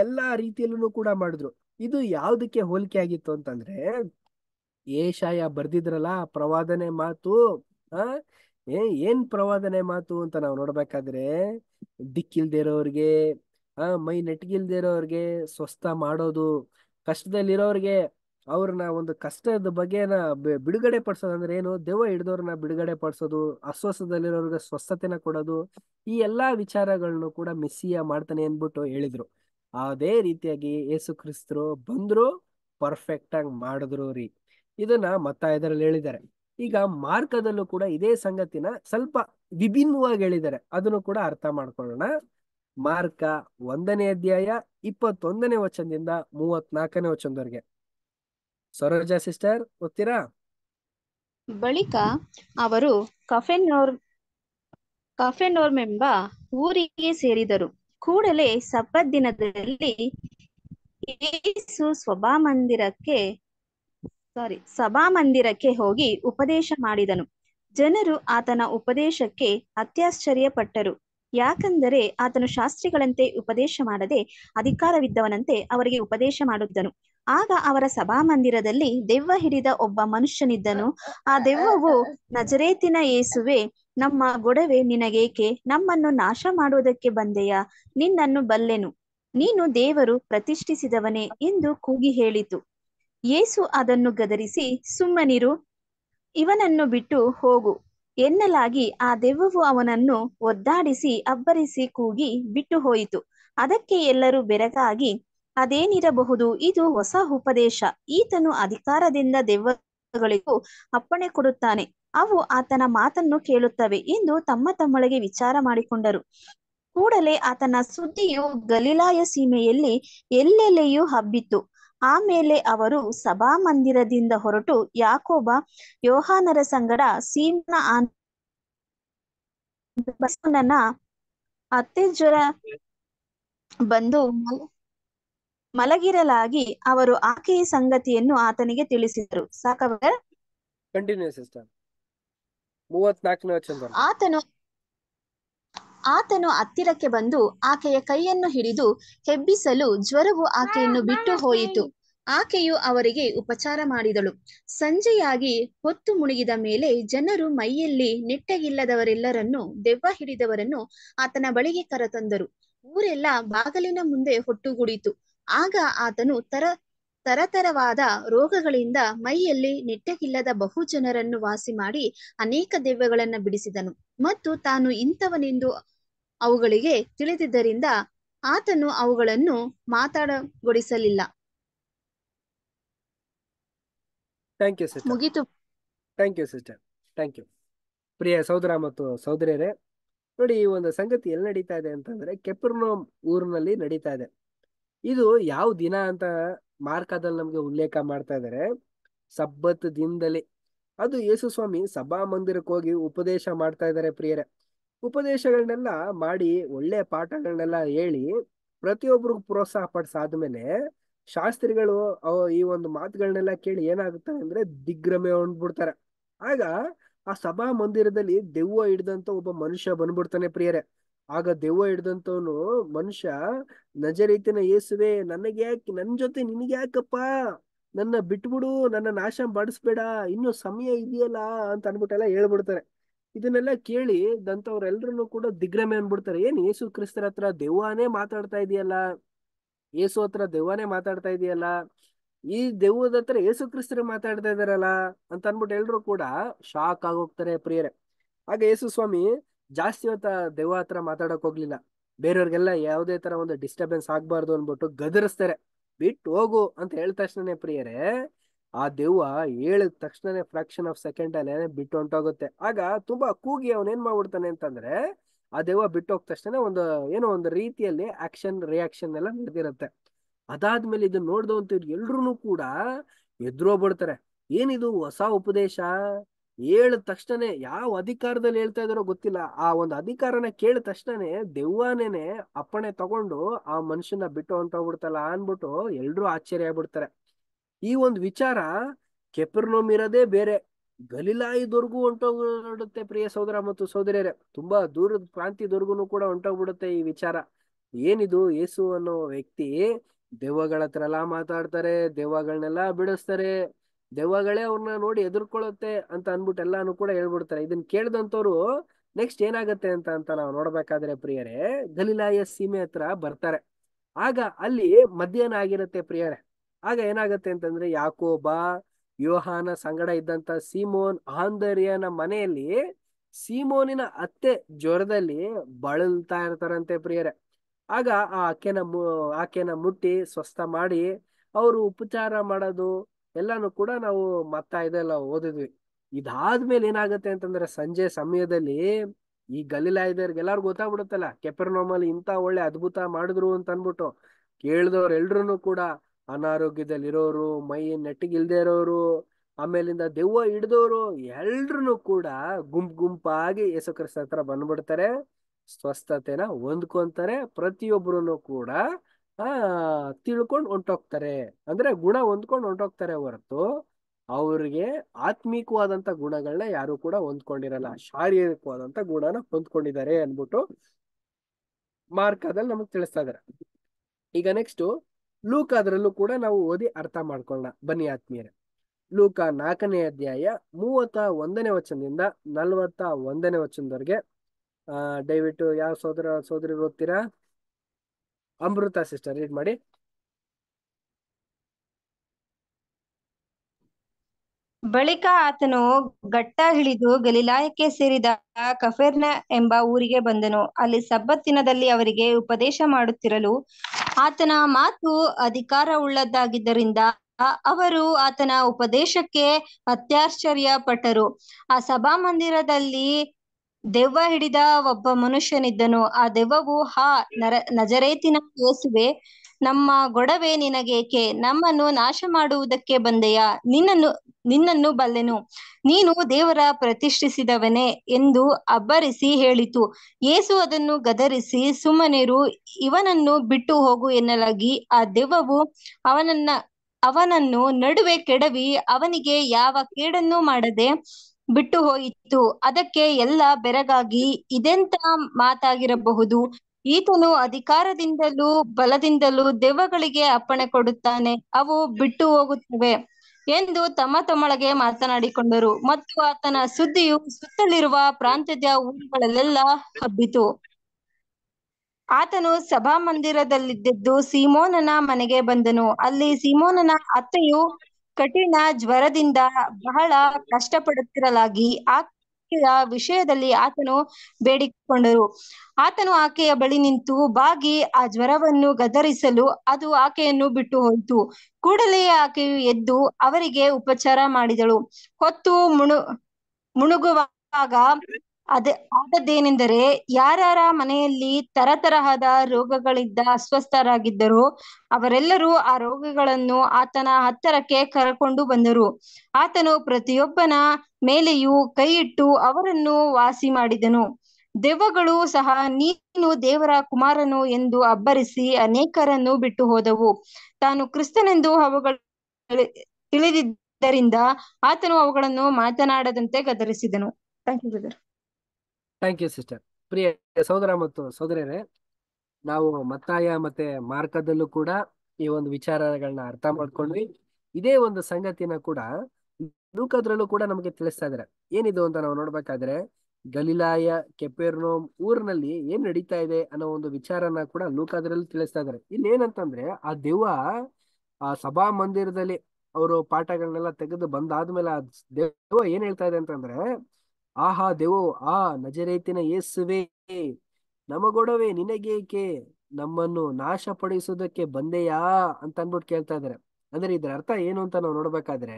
ಎಲ್ಲಾ ರೀತಿಯಲ್ಲೂ ಕೂಡ ಮಾಡಿದ್ರು ಇದು ಯಾವ್ದಕ್ಕೆ ಹೋಲಿಕೆ ಆಗಿತ್ತು ಅಂತಂದ್ರೆ ಏಷಾಯ ಬರ್ದಿದ್ರಲ್ಲ ಪ್ರವಾದನೆ ಮಾತು ಆ ಏನ್ ಪ್ರವಾದನೆ ಮಾತು ಅಂತ ನಾವು ನೋಡ್ಬೇಕಾದ್ರೆ ದಿಕ್ಕಿಲ್ದೆ ಇರೋರ್ಗೆ ಆ ಮೈ ನೆಟ್ಗಿಲ್ದೇ ಇರೋರ್ಗೆ ಸ್ವಸ್ಥ ಮಾಡೋದು ಕಷ್ಟದಲ್ಲಿರೋರ್ಗೆ ಅವ್ರನ್ನ ಒಂದು ಕಷ್ಟದ ಬಗೆನ ಬಿಡುಗಡೆ ಪಡಿಸೋದು ಅಂದ್ರೆ ಏನು ದೆವ್ವ ಹಿಡಿದವ್ರನ್ನ ಬಿಡುಗಡೆ ಪಡಿಸೋದು ಅಸ್ವಸ್ಥದಲ್ಲಿರೋರ್ಗೆ ಸ್ವಸ್ಥತೆನ ಕೊಡೋದು ಈ ಎಲ್ಲಾ ವಿಚಾರಗಳನ್ನು ಕೂಡ ಮಿಸ್ಸಿಯ ಮಾಡ್ತಾನೆ ಅಂದ್ಬಿಟ್ಟು ಹೇಳಿದ್ರು ಅದೇ ರೀತಿಯಾಗಿ ಯೇಸು ಕ್ರಿಸ್ತರು ಬಂದ್ರು ಪರ್ಫೆಕ್ಟ್ ಆಗಿ ಮಾಡಿದ್ರು ರೀ ಇದನ್ನ ಮತ್ತ ಇದರಲ್ಲಿ ಹೇಳಿದ್ದಾರೆ ಈಗ ಮಾರ್ಕದಲ್ಲೂ ಕೂಡ ಇದೇ ಸಂಗತಿನ ಸ್ವಲ್ಪ ವಿಭಿನ್ನವಾಗಿ ಹೇಳಿದ್ದಾರೆ ಅದನ್ನು ಕೂಡ ಅರ್ಥ ಮಾಡ್ಕೊಳ್ಳೋಣ ಮಾರ್ಕ ಒಂದನೇ ಅಧ್ಯಾಯ ಇಪ್ಪತ್ತೊಂದನೇ ವಚನದಿಂದ ಮೂವತ್ನಾಲ್ಕನೇ ವಚನದವರೆಗೆ ಸರೋಜಾ ಸಿಸ್ಟರ್ ಗೊತ್ತೀರಾ
ಬಳಿಕ ಅವರು ಕಫೆನೋರ್ ಕಫೆನೋರ್ಮ್ ಎಂಬ ಊರಿಗೆ ಸೇರಿದರು ಕೂಡಲೇ ಸಬ್ಬತ್ ದಿನದಲ್ಲಿ ಯೇಸು ಮಂದಿರಕ್ಕೆ ಸಾರಿ ಮಂದಿರಕ್ಕೆ ಹೋಗಿ ಉಪದೇಶ ಮಾಡಿದನು ಜನರು ಆತನ ಉಪದೇಶಕ್ಕೆ ಅತ್ಯಾಶ್ಚರ್ಯ ಪಟ್ಟರು ಯಾಕಂದರೆ ಆತನು ಶಾಸ್ತ್ರಿಗಳಂತೆ ಉಪದೇಶ ಮಾಡದೆ ಅಧಿಕಾರವಿದ್ದವನಂತೆ ಅವರಿಗೆ ಉಪದೇಶ ಮಾಡುತ್ತಿದ್ದನು ಆಗ ಅವರ ಸಭಾ ಮಂದಿರದಲ್ಲಿ ದೆವ್ವ ಹಿಡಿದ ಒಬ್ಬ ಮನುಷ್ಯನಿದ್ದನು ಆ ದೆವ್ವವು ನಜರೇತಿನ ಏಸುವೆ ನಮ್ಮ ಗೊಡವೆ ನಿನಗೇಕೆ ನಮ್ಮನ್ನು ನಾಶ ಮಾಡುವುದಕ್ಕೆ ಬಂದೆಯಾ ನಿನ್ನನ್ನು ಬಲ್ಲೆನು ನೀನು ದೇವರು ಪ್ರತಿಷ್ಠಿಸಿದವನೇ ಎಂದು ಕೂಗಿ ಹೇಳಿತು ಏಸು ಅದನ್ನು ಗದರಿಸಿ ಸುಮ್ಮನಿರು ಇವನನ್ನು ಬಿಟ್ಟು ಹೋಗು ಎನ್ನಲಾಗಿ ಆ ದೆವ್ವವು ಅವನನ್ನು ಒದ್ದಾಡಿಸಿ ಅಬ್ಬರಿಸಿ ಕೂಗಿ ಬಿಟ್ಟು ಹೋಯಿತು ಅದಕ್ಕೆ ಎಲ್ಲರೂ ಬೆರಗಾಗಿ ಅದೇನಿರಬಹುದು ಇದು ಹೊಸ ಉಪದೇಶ ಈತನು ಅಧಿಕಾರದಿಂದ ದೆವ್ವಗಳಿಗೂ ಅಪ್ಪಣೆ ಕೊಡುತ್ತಾನೆ ಅವು ಆತನ ಮಾತನ್ನು ಕೇಳುತ್ತವೆ ಎಂದು ತಮ್ಮ ತಮ್ಮೊಳಗೆ ವಿಚಾರ ಮಾಡಿಕೊಂಡರು ಕೂಡಲೇ ಆತನ ಸುದ್ದಿಯು ಗಲಿಲಾಯ ಸೀಮೆಯಲ್ಲಿ ಎಲ್ಲೆಲ್ಲೆಯೂ ಹಬ್ಬಿತು ಆಮೇಲೆ ಅವರು ಸಭಾ ಮಂದಿರದಿಂದ ಹೊರಟು ಯಾಕೋಬ ಯೋಹಾನರ ಸಂಗಡ ಸೀಮನ ಅತ್ತೆ ಜ್ವರ ಬಂದು ಮಲಗಿರಲಾಗಿ ಅವರು ಆಕೆಯ ಸಂಗತಿಯನ್ನು ಆತನಿಗೆ ತಿಳಿಸಿದರು ಸಾಕವರ ಆತನು ಹತ್ತಿರಕ್ಕೆ ಬಂದು ಆಕೆಯ ಕೈಯನ್ನು ಹಿಡಿದು ಹೆಬ್ಬಿಸಲು ಜ್ವರವು ಆಕೆಯನ್ನು ಬಿಟ್ಟು ಹೋಯಿತು ಆಕೆಯು ಅವರಿಗೆ ಉಪಚಾರ ಮಾಡಿದಳು ಸಂಜೆಯಾಗಿ ಹೊತ್ತು ಮುಳುಗಿದ ಮೇಲೆ ಜನರು ಮೈಯಲ್ಲಿ ನೆಟ್ಟಗಿಲ್ಲದವರೆಲ್ಲರನ್ನು ದೆವ್ವ ಹಿಡಿದವರನ್ನು ಆತನ ಬಳಿಗೆ ಕರತಂದರು ಊರೆಲ್ಲ ಬಾಗಲಿನ ಮುಂದೆ ಹೊಟ್ಟುಗೂಡಿತು ಆಗ ಆತನು ತರ ತರತರವಾದ ರೋಗಗಳಿಂದ ಮೈಯಲ್ಲಿ ನೆಟ್ಟಗಿಲ್ಲದ ಬಹು ಜನರನ್ನು ವಾಸಿ ಮಾಡಿ ಅನೇಕ ದೆವ್ವಗಳನ್ನು ಬಿಡಿಸಿದನು ಮತ್ತು ತಾನು ಇಂಥವನೆಂದು ಅವುಗಳಿಗೆ ತಿಳಿದಿದ್ದರಿಂದ ಆತನು ಅವುಗಳನ್ನು ಮಾತಾಡಗೊಡಿಸಲಿಲ್ಲ
ಥ್ಯಾಂಕ್ ಯು ಮುಗಿತು thank you sister thank you ಪ್ರಿಯ ಸಹೋದರ ಮತ್ತು ಸಹೋದರಿಯರೇ ನೋಡಿ ಈ ಒಂದು ಸಂಗತಿ ಎಲ್ಲಿ ನಡೀತಾ ಇದೆ ಅಂತಂದ್ರೆ ಕೆಪರ್ನೋಮ್ ಊರಿನಲ್ಲಿ ನಡೀತಾ ಇದೆ ಇದು ಯಾವ ದಿನ ಅಂತ ಮಾರ್ಕದಲ್ಲಿ ನಮ್ಗೆ ಉಲ್ಲೇಖ ಮಾಡ್ತಾ ಇದ್ದಾರೆ ಸಬ್ಬತ್ ದಿನದಲ್ಲಿ ಅದು ಯೇಸು ಸ್ವಾಮಿ ಸಭಾ ಮಂದಿರಕ್ಕೆ ಹೋಗಿ ಉಪದೇಶ ಮಾಡ್ತಾ ಇದ್ದಾರೆ ಪ್ರಿಯರೇ ಉಪದೇಶಗಳನ್ನೆಲ್ಲ ಮಾಡಿ ಒಳ್ಳೆ ಪಾಠಗಳನ್ನೆಲ್ಲ ಹೇಳಿ ಪ್ರತಿಯೊಬ್ಬರಿಗೂ ಪ್ರೋತ್ಸಾಹ ಪಡಿಸಾದ್ಮೇಲೆ ಶಾಸ್ತ್ರಿಗಳು ಈ ಒಂದು ಮಾತುಗಳನ್ನೆಲ್ಲ ಕೇಳಿ ಏನಾಗುತ್ತೆ ಅಂದ್ರೆ ದಿಗ್ಗ್ರಮೆ ಹೊಂದ್ಬಿಡ್ತಾರೆ ಆಗ ಆ ಸಭಾ ಮಂದಿರದಲ್ಲಿ ದೆವ್ವ ಹಿಡ್ದಂತ ಒಬ್ಬ ಮನುಷ್ಯ ಬಂದ್ಬಿಡ್ತಾನೆ ಪ್ರಿಯರೇ ಆಗ ದೆವ್ವ ಹಿಡ್ದಂತವನು ಮನುಷ್ಯ ನಜರೀತಿನ ಏಸುವೆ ನನಗೆ ಯಾಕೆ ನನ್ ಜೊತೆ ನಿನಗೆ ಯಾಕಪ್ಪ ನನ್ನ ಬಿಟ್ಬಿಡು ನನ್ನ ನಾಶ ಬಡಿಸ್ಬೇಡ ಇನ್ನು ಸಮಯ ಇದೆಯಲ್ಲ ಅಂತ ಅನ್ಬಿಟ್ಟೆಲ್ಲ ಹೇಳ್ಬಿಡ್ತಾರೆ ಇದನ್ನೆಲ್ಲ ಕೇಳಿ ದಂತವ್ರೆಲ್ರೂ ಕೂಡ ದಿಗ್ರಮೆ ಅನ್ಬಿಡ್ತಾರೆ ಏನ್ ಯೇಸು ಕ್ರಿಸ್ತರ ಹತ್ರ ದೆವ್ವಾನೇ ಮಾತಾಡ್ತಾ ಇದೆಯಲ್ಲ ಏಸು ಹತ್ರ ದೆವ್ವಾನೇ ಮಾತಾಡ್ತಾ ಇದೆಯಲ್ಲ ಈ ದೆವ್ವದ ಹತ್ರ ಏಸು ಕ್ರಿಸ್ತರು ಮಾತಾಡ್ತಾ ಇದಾರಲ್ಲ ಅಂತ ಅನ್ಬಿಟ್ಟು ಎಲ್ರು ಕೂಡ ಶಾಕ್ ಆಗೋಗ್ತಾರೆ ಪ್ರಿಯರೇ ಆಗ ಯೇಸು ಸ್ವಾಮಿ ಜಾಸ್ತಿ ಹೊತ್ತ ದೆವ್ವ ಹತ್ರ ಮಾತಾಡಕ್ ಹೋಗ್ಲಿಲ್ಲ ಬೇರೆಯವ್ರಿಗೆಲ್ಲ ಯಾವುದೇ ತರ ಒಂದು ಡಿಸ್ಟರ್ಬೆನ್ಸ್ ಆಗ್ಬಾರ್ದು ಅನ್ಬಿಟ್ಟು ಗದರಿಸ್ತಾರೆ ಬಿಟ್ಟು ಹೋಗು ಅಂತ ಹೇಳಿದ ತಕ್ಷಣನೇ ಪ್ರಿಯರೇ ಆ ದೆವ್ವ ಹೇಳಿದ ತಕ್ಷಣನೇ ಫ್ರಾಕ್ಷನ್ ಆಫ್ ಸೆಕೆಂಡ್ ಅಲ್ಲೇ ಬಿಟ್ಟು ಹೊಂಟೋಗುತ್ತೆ ಆಗ ತುಂಬಾ ಕೂಗಿ ಏನ್ ಮಾಡ್ಬಿಡ್ತಾನೆ ಅಂತಂದ್ರೆ ಆ ದೆವ್ವ ಬಿಟ್ಟು ತಕ್ಷಣ ಒಂದು ಏನೋ ಒಂದು ರೀತಿಯಲ್ಲಿ ಆಕ್ಷನ್ ರಿಯಾಕ್ಷನ್ ಎಲ್ಲ ನಡೆದಿರುತ್ತೆ ಅದಾದ್ಮೇಲೆ ಇದನ್ನ ಅಂತ ಎಲ್ರು ಕೂಡ ಎದ್ರೋಗ್ಬಿಡ್ತಾರೆ ಏನಿದು ಹೊಸ ಉಪದೇಶ ಹೇಳಿದ ತಕ್ಷಣ ಯಾವ ಅಧಿಕಾರದಲ್ಲಿ ಹೇಳ್ತಾ ಇದಾರೋ ಗೊತ್ತಿಲ್ಲ ಆ ಒಂದು ಅಧಿಕಾರನ ಕೇಳಿದ ತಕ್ಷಣನೇ ದೆವ್ವಾನೇನೆ ಅಪ್ಪಣೆ ತಗೊಂಡು ಆ ಮನುಷ್ಯನ ಬಿಟ್ಟು ಹೊಂಟೋಗ್ಬಿಡ್ತಲ್ಲ ಅನ್ಬಿಟ್ಟು ಎಲ್ರೂ ಆಶ್ಚರ್ಯ ಆಗ್ಬಿಡ್ತಾರೆ ಈ ಒಂದು ವಿಚಾರ ಕೆಪರ್ನೋಮ್ ಇರೋದೇ ಬೇರೆ ಗಲೀಲಾಯಿದವರೆಗೂ ಹೊಂಟೋಗ್ಬಿಡುತ್ತೆ ಪ್ರಿಯ ಸಹೋದರ ಮತ್ತು ಸಹೋದರಿಯರೇ ತುಂಬಾ ದೂರದ ಪ್ರಾಂತ್ಯದವರೆಗೂ ಕೂಡ ಹೊಂಟೋಗ್ಬಿಡುತ್ತೆ ಈ ವಿಚಾರ ಏನಿದು ಯೇಸು ಅನ್ನೋ ವ್ಯಕ್ತಿ ದೆವ್ವಗಳ ಹತ್ರ ಎಲ್ಲಾ ಮಾತಾಡ್ತಾರೆ ದೆವ್ವಗಳನ್ನೆಲ್ಲ ಬಿಡಿಸ್ತಾರೆ ದೆವ್ವಗಳೇ ಅವ್ರನ್ನ ನೋಡಿ ಎದುರ್ಕೊಳ್ಳುತ್ತೆ ಅಂತ ಅನ್ಬಿಟ್ಟು ಎಲ್ಲಾನು ಕೂಡ ಹೇಳ್ಬಿಡ್ತಾರೆ ಇದನ್ನ ಕೇಳಿದಂತವ್ರು ನೆಕ್ಸ್ಟ್ ಏನಾಗತ್ತೆ ಅಂತ ಅಂತ ನಾವು ನೋಡ್ಬೇಕಾದ್ರೆ ಪ್ರಿಯರೇ ಗಲೀಲಾಯ ಸೀಮೆ ಹತ್ರ ಬರ್ತಾರೆ ಆಗ ಅಲ್ಲಿ ಮಧ್ಯಾಹ್ನ ಆಗಿರುತ್ತೆ ಪ್ರಿಯರೇ ಆಗ ಏನಾಗತ್ತೆ ಅಂತಂದ್ರೆ ಯಾಕೋಬ ಯೋಹಾನ ಸಂಗಡ ಇದ್ದಂತ ಸೀಮೋನ್ ಆಂದರ್ಯನ ಮನೆಯಲ್ಲಿ ಸೀಮೋನಿನ ಅತ್ತೆ ಜ್ವರದಲ್ಲಿ ಬಳಲ್ತಾ ಇರ್ತಾರಂತೆ ಪ್ರಿಯರೇ ಆಗ ಆ ಆಕೆನ ಮು ಆಕೆನ ಮುಟ್ಟಿ ಸ್ವಸ್ಥ ಮಾಡಿ ಅವರು ಉಪಚಾರ ಮಾಡೋದು ಎಲ್ಲಾನು ಕೂಡ ನಾವು ಮತ್ತ ಇದೆಲ್ಲ ಓದಿದ್ವಿ ಇದಾದ್ಮೇಲೆ ಏನಾಗುತ್ತೆ ಅಂತಂದ್ರೆ ಸಂಜೆ ಸಮಯದಲ್ಲಿ ಈ ಗಲೀಲಾಯ್ದವ್ರಿಗೆ ಎಲ್ಲಾರು ಗೊತ್ತಾಗ್ಬಿಡುತ್ತಲ್ಲ ಕೆಪರ್ನೋಮಲ್ ಇಂತ ಒಳ್ಳೆ ಅದ್ಭುತ ಮಾಡಿದ್ರು ಅಂತ ಅನ್ಬಿಟ್ಟು ಕೇಳಿದವ್ರ ಎಲ್ರು ಕೂಡ ಅನಾರೋಗ್ಯದಲ್ಲಿ ಇರೋರು ಮೈ ನೆಟ್ಟಿಗಿಲ್ದೇ ಇರೋರು ಆಮೇಲಿಂದ ದೆವ್ವ ಹಿಡ್ದವ್ರು ಎಲ್ರು ಕೂಡ ಗುಂಪ್ ಗುಂಪಾಗಿ ಯೇಸು ಕ್ರಿಸ್ತ ಹತ್ರ ಬಂದ್ಬಿಡ್ತಾರೆ ಸ್ವಸ್ಥತೆನ ಹೊಂದ್ಕೊಂತಾರೆ ಪ್ರತಿಯೊಬ್ಬರು ಕೂಡ ಆ ತಿಳ್ಕೊಂಡು ಹೊಂಟೋಗ್ತಾರೆ ಅಂದ್ರೆ ಗುಣ ಹೊಂದ್ಕೊಂಡು ಹೊಂಟೋಗ್ತಾರೆ ಹೊರತು ಅವ್ರಿಗೆ ಆತ್ಮೀಕವಾದಂತ ಗುಣಗಳನ್ನ ಯಾರು ಕೂಡ ಹೊಂದ್ಕೊಂಡಿರಲ್ಲ ಶಾರೀರಿಕವಾದಂತ ಗುಣನ ಹೊಂದ್ಕೊಂಡಿದ್ದಾರೆ ಅನ್ಬಿಟ್ಟು ಮಾರ್ಕದಲ್ಲಿ ನಮಗ್ ತಿಳಿಸ್ತಾ ಇದಾರೆ ಈಗ ನೆಕ್ಸ್ಟ್ ಲೂಕ ಅದರಲ್ಲೂ ಕೂಡ ನಾವು ಓದಿ ಅರ್ಥ ಮಾಡ್ಕೊಳ್ಳೋಣ ಬನ್ನಿ ಆತ್ಮೀಯರೇ ಲೂಕ ನಾಲ್ಕನೇ ಅಧ್ಯಾಯ ಮೂವತ್ತ ಒಂದನೇ ವಚನದಿಂದ ನಲ್ವತ್ತ ಒಂದನೇ ವಚನದವರೆಗೆ ಆ ದಯವಿಟ್ಟು ಯಾವ ಸೋದರ ಸೋದರಿ ಓದ್ತೀರಾ ಅಮೃತ ಸಿಸ್ಟರ್ ರೀಡ್ ಮಾಡಿ
ಬಳಿಕ ಆತನು ಹಿಡಿದು ಗಲಿಲಾಯಕ್ಕೆ ಸೇರಿದ ಕಫೇರ್ನ ಎಂಬ ಊರಿಗೆ ಬಂದನು ಅಲ್ಲಿ ಸಬ್ಬತ್ ದಿನದಲ್ಲಿ ಅವರಿಗೆ ಉಪದೇಶ ಮಾಡುತ್ತಿರಲು ಆತನ ಮಾತು ಉಳ್ಳದ್ದಾಗಿದ್ದರಿಂದ ಅವರು ಆತನ ಉಪದೇಶಕ್ಕೆ ಅತ್ಯಾಶ್ಚರ್ಯ ಪಟ್ಟರು ಆ ಮಂದಿರದಲ್ಲಿ ದೆವ್ವ ಹಿಡಿದ ಒಬ್ಬ ಮನುಷ್ಯನಿದ್ದನು ಆ ದೆವ್ವವು ಹಾ ನರ ನಜರೇತಿನ ಯೇಸುವೆ ನಮ್ಮ ಗೊಡವೆ ನಿನಗೇಕೆ ನಮ್ಮನ್ನು ನಾಶ ಮಾಡುವುದಕ್ಕೆ ಬಂದೆಯಾ ನಿನ್ನನ್ನು ನಿನ್ನನ್ನು ಬಲ್ಲೆನು ನೀನು ದೇವರ ಪ್ರತಿಷ್ಠಿಸಿದವನೇ ಎಂದು ಅಬ್ಬರಿಸಿ ಹೇಳಿತು ಯೇಸು ಅದನ್ನು ಗದರಿಸಿ ಸುಮ್ಮನಿರು ಇವನನ್ನು ಬಿಟ್ಟು ಹೋಗು ಎನ್ನಲಾಗಿ ಆ ದೆವ್ವವು ಅವನನ್ನ ಅವನನ್ನು ನಡುವೆ ಕೆಡವಿ ಅವನಿಗೆ ಯಾವ ಕೇಡನ್ನೂ ಮಾಡದೆ ಬಿಟ್ಟು ಹೋಯಿತು ಅದಕ್ಕೆ ಎಲ್ಲ ಬೆರಗಾಗಿ ಇದೆಂತ ಮಾತಾಗಿರಬಹುದು ಈತನು ಅಧಿಕಾರದಿಂದಲೂ ಬಲದಿಂದಲೂ ದೆವ್ವಗಳಿಗೆ ಅಪ್ಪಣೆ ಕೊಡುತ್ತಾನೆ ಅವು ಬಿಟ್ಟು ಹೋಗುತ್ತವೆ ಎಂದು ತಮ್ಮ ತಮ್ಮೊಳಗೆ ಮಾತನಾಡಿಕೊಂಡರು ಮತ್ತು ಆತನ ಸುದ್ದಿಯು ಸುತ್ತಲಿರುವ ಪ್ರಾಂತ್ಯದ ಊರುಗಳಲ್ಲೆಲ್ಲ ಹಬ್ಬಿತು ಆತನು ಸಭಾಮಂದಿರದಲ್ಲಿದ್ದದ್ದು ಸೀಮೋನನ ಮನೆಗೆ ಬಂದನು ಅಲ್ಲಿ ಸೀಮೋನನ ಅತ್ತೆಯು ಕಠಿಣ ಜ್ವರದಿಂದ ಬಹಳ ಕಷ್ಟಪಡುತ್ತಿರಲಾಗಿ ಆಕೆಯ ವಿಷಯದಲ್ಲಿ ಆತನು ಬೇಡಿಕೊಂಡರು ಆತನು ಆಕೆಯ ಬಳಿ ನಿಂತು ಬಾಗಿ ಆ ಜ್ವರವನ್ನು ಗದರಿಸಲು ಅದು ಆಕೆಯನ್ನು ಬಿಟ್ಟು ಹೋಯಿತು ಕೂಡಲೇ ಆಕೆಯು ಎದ್ದು ಅವರಿಗೆ ಉಪಚಾರ ಮಾಡಿದಳು ಹೊತ್ತು ಮುಣು ಮುಣುಗುವಾಗ ಅದೇ ಆದದ್ದೇನೆಂದರೆ ಯಾರ್ಯಾರ ಮನೆಯಲ್ಲಿ ತರತರಹದ ರೋಗಗಳಿದ್ದ ಅಸ್ವಸ್ಥರಾಗಿದ್ದರು ಅವರೆಲ್ಲರೂ ಆ ರೋಗಗಳನ್ನು ಆತನ ಹತ್ತರಕ್ಕೆ ಕರಕೊಂಡು ಬಂದರು ಆತನು ಪ್ರತಿಯೊಬ್ಬನ ಮೇಲೆಯೂ ಕೈಯಿಟ್ಟು ಅವರನ್ನು ವಾಸಿ ಮಾಡಿದನು ದೆವ್ವಗಳು ಸಹ ನೀನು ದೇವರ ಕುಮಾರನು ಎಂದು ಅಬ್ಬರಿಸಿ ಅನೇಕರನ್ನು ಬಿಟ್ಟು ಹೋದವು ತಾನು ಕ್ರಿಸ್ತನೆಂದು ಅವುಗಳು ತಿಳಿದಿದ್ದರಿಂದ ಆತನು ಅವುಗಳನ್ನು ಮಾತನಾಡದಂತೆ ಗದರಿಸಿದನು thank you brother
thank you sister ಪ್ರಿಯ ಸಹೋದರ ಮತ್ತು ಸಹೋದರರೇ ನಾವು ಮತ್ತಾಯ ಮತ್ತೆ ಮಾರ್ಕದಲ್ಲೂ ಕೂಡ ಈ ಒಂದು ವಿಚಾರಗಳನ್ನ ಅರ್ಥ ಮಾಡ್ಕೊಂಡ್ವಿ ಇದೇ ಒಂದು ಸಂಗತಿನ ಕೂಡ ಲೂಕದ್ರಲ್ಲೂ ಕೂಡ ನಮಗೆ ತಿಳಿಸ್ತಾ ಇದಾರೆ ಏನಿದು ಅಂತ ನಾವು ನೋಡ್ಬೇಕಾದ್ರೆ ಗಲಿಲಾಯ ಕೆಪೆರ್ನೋಮ್ ಊರಿನಲ್ಲಿ ಏನ್ ನಡೀತಾ ಇದೆ ಅನ್ನೋ ಒಂದು ವಿಚಾರನ ಕೂಡ ಲೂಕದ್ರಲ್ಲೂ ತಿಳಿಸ್ತಾ ಇದಾರೆ ಇಲ್ಲಿ ಏನಂತಂದ್ರೆ ಆ ದೆವ್ವ ಆ ಸಭಾ ಮಂದಿರದಲ್ಲಿ ಅವರು ಪಾಠಗಳನ್ನೆಲ್ಲ ತೆಗೆದು ಬಂದಾದ್ಮೇಲೆ ಆ ದೆವ್ವ ಏನ್ ಹೇಳ್ತಾ ಇದೆ ಅಂತಂದ್ರೆ ಆಹಾ ದೇವೋ ಆ ನಜರೇತಿನ ಏಸುವೆ ನಮಗೊಡವೆ ನಿನಗೇಕೆ ನಮ್ಮನ್ನು ನಾಶ ಪಡಿಸೋದಕ್ಕೆ ಬಂದೆಯಾ ಅಂತ ಅಂದ್ಬಿಟ್ಟು ಕೇಳ್ತಾ ಇದಾರೆ ಅಂದ್ರೆ ಇದ್ರ ಅರ್ಥ ಏನು ಅಂತ ನಾವು ನೋಡ್ಬೇಕಾದ್ರೆ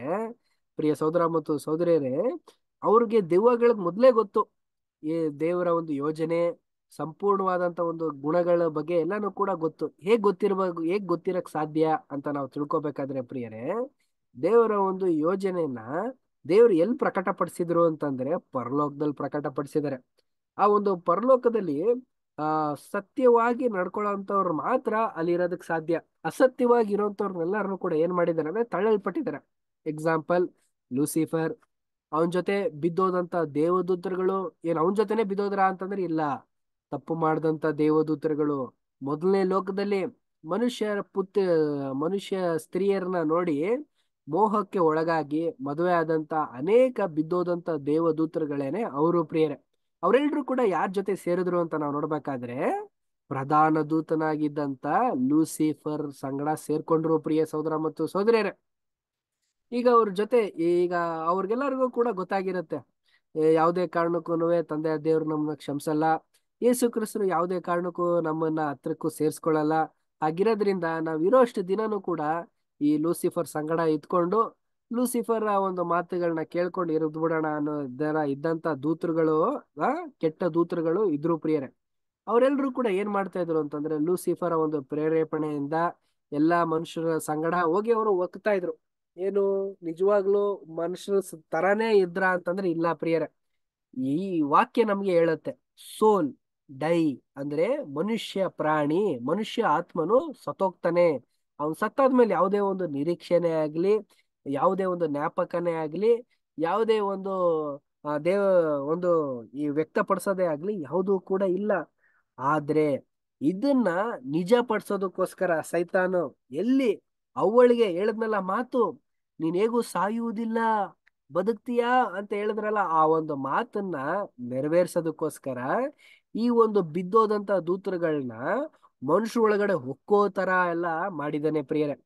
ಪ್ರಿಯ ಸೋದರ ಮತ್ತು ಸೋದರಿಯರೇ ಅವ್ರಿಗೆ ದೆವ್ವಗಳದ್ ಮೊದ್ಲೇ ಗೊತ್ತು ಈ ದೇವರ ಒಂದು ಯೋಜನೆ ಸಂಪೂರ್ಣವಾದಂತ ಒಂದು ಗುಣಗಳ ಬಗ್ಗೆ ಎಲ್ಲಾನು ಕೂಡ ಗೊತ್ತು ಹೇಗ್ ಗೊತ್ತಿರ್ಬೇಕು ಹೇಗ್ ಗೊತ್ತಿರಕ್ ಸಾಧ್ಯ ಅಂತ ನಾವು ತಿಳ್ಕೊಬೇಕಾದ್ರೆ ಪ್ರಿಯರೇ ದೇವರ ಒಂದು ಯೋಜನೆಯನ್ನ ದೇವ್ರು ಎಲ್ಲಿ ಪ್ರಕಟ ಅಂತಂದ್ರೆ ಪರಲೋಕದಲ್ಲಿ ಪ್ರಕಟ ಆ ಒಂದು ಪರಲೋಕದಲ್ಲಿ ಆ ಸತ್ಯವಾಗಿ ನಡ್ಕೊಳ್ಳೋ ಅಂತವ್ರು ಮಾತ್ರ ಅಲ್ಲಿ ಇರೋದಕ್ಕೆ ಸಾಧ್ಯ ಅಸತ್ಯವಾಗಿ ಇರೋಂಥವ್ರನ್ನೆಲ್ಲರನ್ನೂ ಕೂಡ ಏನ್ ಮಾಡಿದ್ದಾರೆ ಅಂದ್ರೆ ತಳ್ಳಲ್ಪಟ್ಟಿದ್ದಾರೆ ಎಕ್ಸಾಂಪಲ್ ಲೂಸಿಫರ್ ಅವನ ಜೊತೆ ಬಿದ್ದೋದಂತ ದೇವದೂತರುಗಳು ಏನ್ ಅವನ ಜೊತೆನೆ ಬಿದ್ದೋದ್ರ ಅಂತಂದ್ರೆ ಇಲ್ಲ ತಪ್ಪು ಮಾಡಿದಂತ ದೇವದೂತರುಗಳು ಮೊದಲನೇ ಲೋಕದಲ್ಲಿ ಮನುಷ್ಯರ ಪುತ್ ಮನುಷ್ಯ ಸ್ತ್ರೀಯರನ್ನ ನೋಡಿ ಮೋಹಕ್ಕೆ ಒಳಗಾಗಿ ಮದುವೆ ಆದಂತ ಅನೇಕ ಬಿದ್ದೋದಂತ ದೇವದೂತರುಗಳೇನೆ ಅವರು ಪ್ರಿಯರೇ ಅವರೆಲ್ಲರೂ ಕೂಡ ಯಾರ ಜೊತೆ ಸೇರಿದ್ರು ಅಂತ ನಾವು ನೋಡ್ಬೇಕಾದ್ರೆ ಪ್ರಧಾನ ದೂತನಾಗಿದ್ದಂತ ಲೂಸಿಫರ್ ಸಂಗಡ ಸೇರ್ಕೊಂಡ್ರು ಪ್ರಿಯ ಸಹೋದರ ಮತ್ತು ಸಹೋದರಿಯರೇ ಈಗ ಅವ್ರ ಜೊತೆ ಈಗ ಅವ್ರಿಗೆಲ್ಲರಿಗೂ ಕೂಡ ಗೊತ್ತಾಗಿರುತ್ತೆ ಯಾವುದೇ ಕಾರಣಕ್ಕೂ ತಂದೆ ದೇವ್ರು ನಮ್ಮನ್ನ ಕ್ಷಮಿಸಲ್ಲ ಯೇಸು ಕ್ರಿಸ್ತನು ಯಾವುದೇ ಕಾರಣಕ್ಕೂ ನಮ್ಮನ್ನ ಹತ್ರಕ್ಕೂ ಸೇರ್ಸ್ಕೊಳ್ಳಲ್ಲ ಹಾಗಿರೋದ್ರಿಂದ ನಾವ್ ಇರೋಷ್ಟು ದಿನನೂ ಕೂಡ ಈ ಲೂಸಿಫರ್ ಸಂಗಡ ಇದ್ಕೊಂಡು ಲೂಸಿಫರ್ ಒಂದು ಮಾತುಗಳನ್ನ ಕೇಳ್ಕೊಂಡು ಇರದ್ ಬಿಡೋಣ ಅನ್ನೋ ಇದ್ದಂತ ದೂತರುಗಳು ಕೆಟ್ಟ ದೂತರುಗಳು ಇದ್ರು ಪ್ರಿಯರೇ ಅವರೆಲ್ಲರೂ ಕೂಡ ಏನ್ ಮಾಡ್ತಾ ಇದ್ರು ಅಂತಂದ್ರೆ ಲೂಸಿಫರ್ ಒಂದು ಪ್ರೇರೇಪಣೆಯಿಂದ ಎಲ್ಲಾ ಮನುಷ್ಯರ ಸಂಗಡ ಹೋಗಿ ಅವರು ಒಗ್ತಾ ಇದ್ರು ಏನು ನಿಜವಾಗ್ಲೂ ಮನುಷ್ಯರ ತರಾನೇ ಇದ್ರ ಅಂತಂದ್ರೆ ಇಲ್ಲ ಪ್ರಿಯರೇ ಈ ವಾಕ್ಯ ನಮ್ಗೆ ಹೇಳುತ್ತೆ ಸೋಲ್ ಡೈ ಅಂದ್ರೆ ಮನುಷ್ಯ ಪ್ರಾಣಿ ಮನುಷ್ಯ ಆತ್ಮನು ಸತೋಗ್ತಾನೆ ಅವ್ನು ಸತ್ತಾದ್ಮೇಲೆ ಯಾವುದೇ ಒಂದು ನಿರೀಕ್ಷೆನೆ ಆಗಲಿ ಯಾವುದೇ ಒಂದು ಜ್ಞಾಪಕನೇ ಆಗಲಿ ಯಾವುದೇ ಒಂದು ದೇವ ಒಂದು ಈ ವ್ಯಕ್ತಪಡಿಸೋದೇ ಆಗಲಿ ಯಾವುದೂ ಕೂಡ ಇಲ್ಲ ಆದರೆ ಇದನ್ನ ನಿಜ ಪಡಿಸೋದಕ್ಕೋಸ್ಕರ ಸೈತಾನು ಎಲ್ಲಿ ಅವಳಿಗೆ ಹೇಳದ್ನಲ್ಲ ಮಾತು ನೀನು ಹೇಗೂ ಸಾಯುವುದಿಲ್ಲ ಬದುಕ್ತೀಯಾ ಅಂತ ಹೇಳಿದ್ರಲ್ಲ ಆ ಒಂದು ಮಾತನ್ನ ನೆರವೇರಿಸೋದಕ್ಕೋಸ್ಕರ ಈ ಒಂದು ಬಿದ್ದೋದಂತ ದೂತರುಗಳನ್ನ ಮನುಷ್ಯ ಒಳಗಡೆ ಹೊಕ್ಕೋ ತರ ಎಲ್ಲ ಮಾಡಿದಾನೆ ಪ್ರಿಯರೇ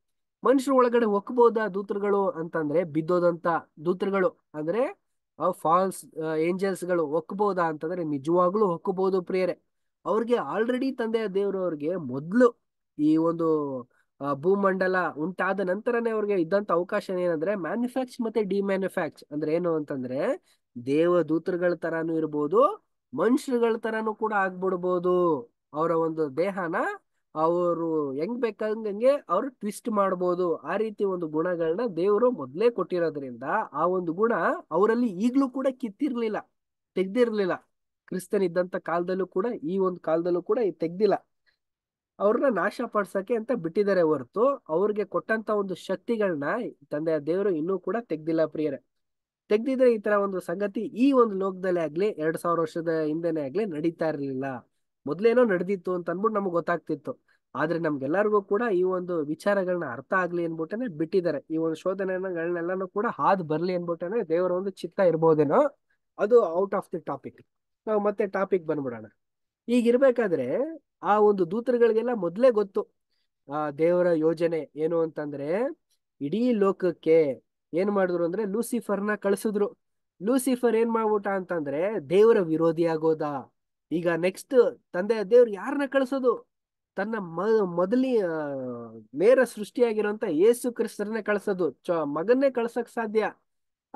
ಮನುಷ್ಯರ ಒಳಗಡೆ ಹೊಕ್ಕಬಹುದಾ ದೂತ್ರಗಳು ಅಂತಂದ್ರೆ ಬಿದ್ದೋದಂತ ದೂತ್ರಗಳು ಅಂದ್ರೆ ಫಾಲ್ಸ್ ಏಂಜಲ್ಸ್ ಗಳು ಹೊಕ್ಕಬಹುದಾ ಅಂತಂದ್ರೆ ನಿಜವಾಗ್ಲೂ ಹೊಕ್ಕಬಹುದು ಪ್ರಿಯರೇ ಅವ್ರಿಗೆ ಆಲ್ರೆಡಿ ತಂದೆಯ ದೇವರು ಅವ್ರಿಗೆ ಮೊದಲು ಈ ಒಂದು ಭೂಮಂಡಲ ಉಂಟಾದ ನಂತರನೇ ಅವ್ರಿಗೆ ಇದ್ದಂತ ಅವಕಾಶ ಏನಂದ್ರೆ ಮ್ಯಾನುಫ್ಯಾಕ್ಚರ್ ಮತ್ತೆ ಮ್ಯಾನುಫ್ಯಾಕ್ಚರ್ ಅಂದ್ರೆ ಏನು ಅಂತಂದ್ರೆ ದೇವ ದೂತ್ರಗಳ ತರಾನು ಇರ್ಬೋದು ಮನುಷ್ಯರುಗಳ ತರಾನು ಕೂಡ ಆಗ್ಬಿಡ್ಬೋದು ಅವರ ಒಂದು ದೇಹನ ಅವರು ಹೆಂಗ್ ಬೇಕಂಗೆ ಅವ್ರು ಟ್ವಿಸ್ಟ್ ಮಾಡ್ಬೋದು ಆ ರೀತಿ ಒಂದು ಗುಣಗಳನ್ನ ದೇವರು ಮೊದ್ಲೇ ಕೊಟ್ಟಿರೋದ್ರಿಂದ ಆ ಒಂದು ಗುಣ ಅವರಲ್ಲಿ ಈಗ್ಲೂ ಕೂಡ ಕಿತ್ತಿರ್ಲಿಲ್ಲ ತೆಗ್ದಿರ್ಲಿಲ್ಲ ಕ್ರಿಸ್ತನ್ ಇದ್ದಂತ ಕಾಲದಲ್ಲೂ ಕೂಡ ಈ ಒಂದು ಕಾಲದಲ್ಲೂ ಕೂಡ ತೆಗ್ದಿಲ್ಲ ಅವ್ರನ್ನ ನಾಶ ಪಡ್ಸಕ್ಕೆ ಅಂತ ಬಿಟ್ಟಿದ್ದಾರೆ ಹೊರತು ಅವ್ರಿಗೆ ಕೊಟ್ಟಂತ ಒಂದು ಶಕ್ತಿಗಳನ್ನ ತಂದೆ ದೇವರು ಇನ್ನೂ ಕೂಡ ತೆಗ್ದಿಲ್ಲ ಪ್ರಿಯರೇ ತೆಗ್ದಿದ್ರೆ ಈ ತರ ಒಂದು ಸಂಗತಿ ಈ ಒಂದು ಲೋಕದಲ್ಲೇ ಆಗ್ಲಿ ಎರಡ್ ಸಾವಿರ ವರ್ಷದ ಹಿಂದೆನೆ ಆಗ್ಲಿ ನಡೀತಾ ಇರ್ಲಿಲ್ಲ ಮೊದ್ಲೇನೋ ನಡೆದಿತ್ತು ಅಂತ ಅಂದ್ಬಿಟ್ಟು ನಮ್ಗೆ ಗೊತ್ತಾಗ್ತಿತ್ತು ಆದ್ರೆ ನಮ್ಗೆಲ್ಲರಿಗೂ ಕೂಡ ಈ ಒಂದು ವಿಚಾರಗಳನ್ನ ಅರ್ಥ ಆಗ್ಲಿ ಅನ್ಬಿಟ್ಟನೆ ಬಿಟ್ಟಿದ್ದಾರೆ ಈ ಒಂದು ಶೋಧನೆಗಳನ್ನೆಲ್ಲಾನು ಕೂಡ ಹಾದ್ ಬರ್ಲಿ ಅನ್ಬಿಟ್ಟೆ ದೇವರ ಒಂದು ಚಿತ್ತ ಇರ್ಬೋದೇನೋ ಅದು ಔಟ್ ಆಫ್ ದಿ ಟಾಪಿಕ್ ನಾವು ಮತ್ತೆ ಟಾಪಿಕ್ ಬಂದ್ಬಿಡೋಣ ಈಗ ಇರ್ಬೇಕಾದ್ರೆ ಆ ಒಂದು ದೂತರುಗಳಿಗೆಲ್ಲ ಮೊದ್ಲೇ ಗೊತ್ತು ಆ ದೇವರ ಯೋಜನೆ ಏನು ಅಂತಂದ್ರೆ ಇಡೀ ಲೋಕಕ್ಕೆ ಏನ್ ಮಾಡಿದ್ರು ಅಂದ್ರೆ ಲೂಸಿಫರ್ನ ಕಳಿಸಿದ್ರು ಲೂಸಿಫರ್ ಏನ್ ಮಾಡ್ಬಿಟ್ಟ ಅಂತಂದ್ರೆ ದೇವರ ವಿರೋಧಿ ಆಗೋದಾ ಈಗ ನೆಕ್ಸ್ಟ್ ತಂದೆ ದೇವ್ರು ಯಾರನ್ನ ಕಳಿಸೋದು ತನ್ನ ಮೊದಲಿ ನೇರ ಸೃಷ್ಟಿಯಾಗಿರುವಂತ ಯೇಸು ಕ್ರಿಸ್ತರನ್ನೇ ಕಳ್ಸೋದು ಚ ಮಗನ್ನೇ ಕಳ್ಸಕ್ ಸಾಧ್ಯ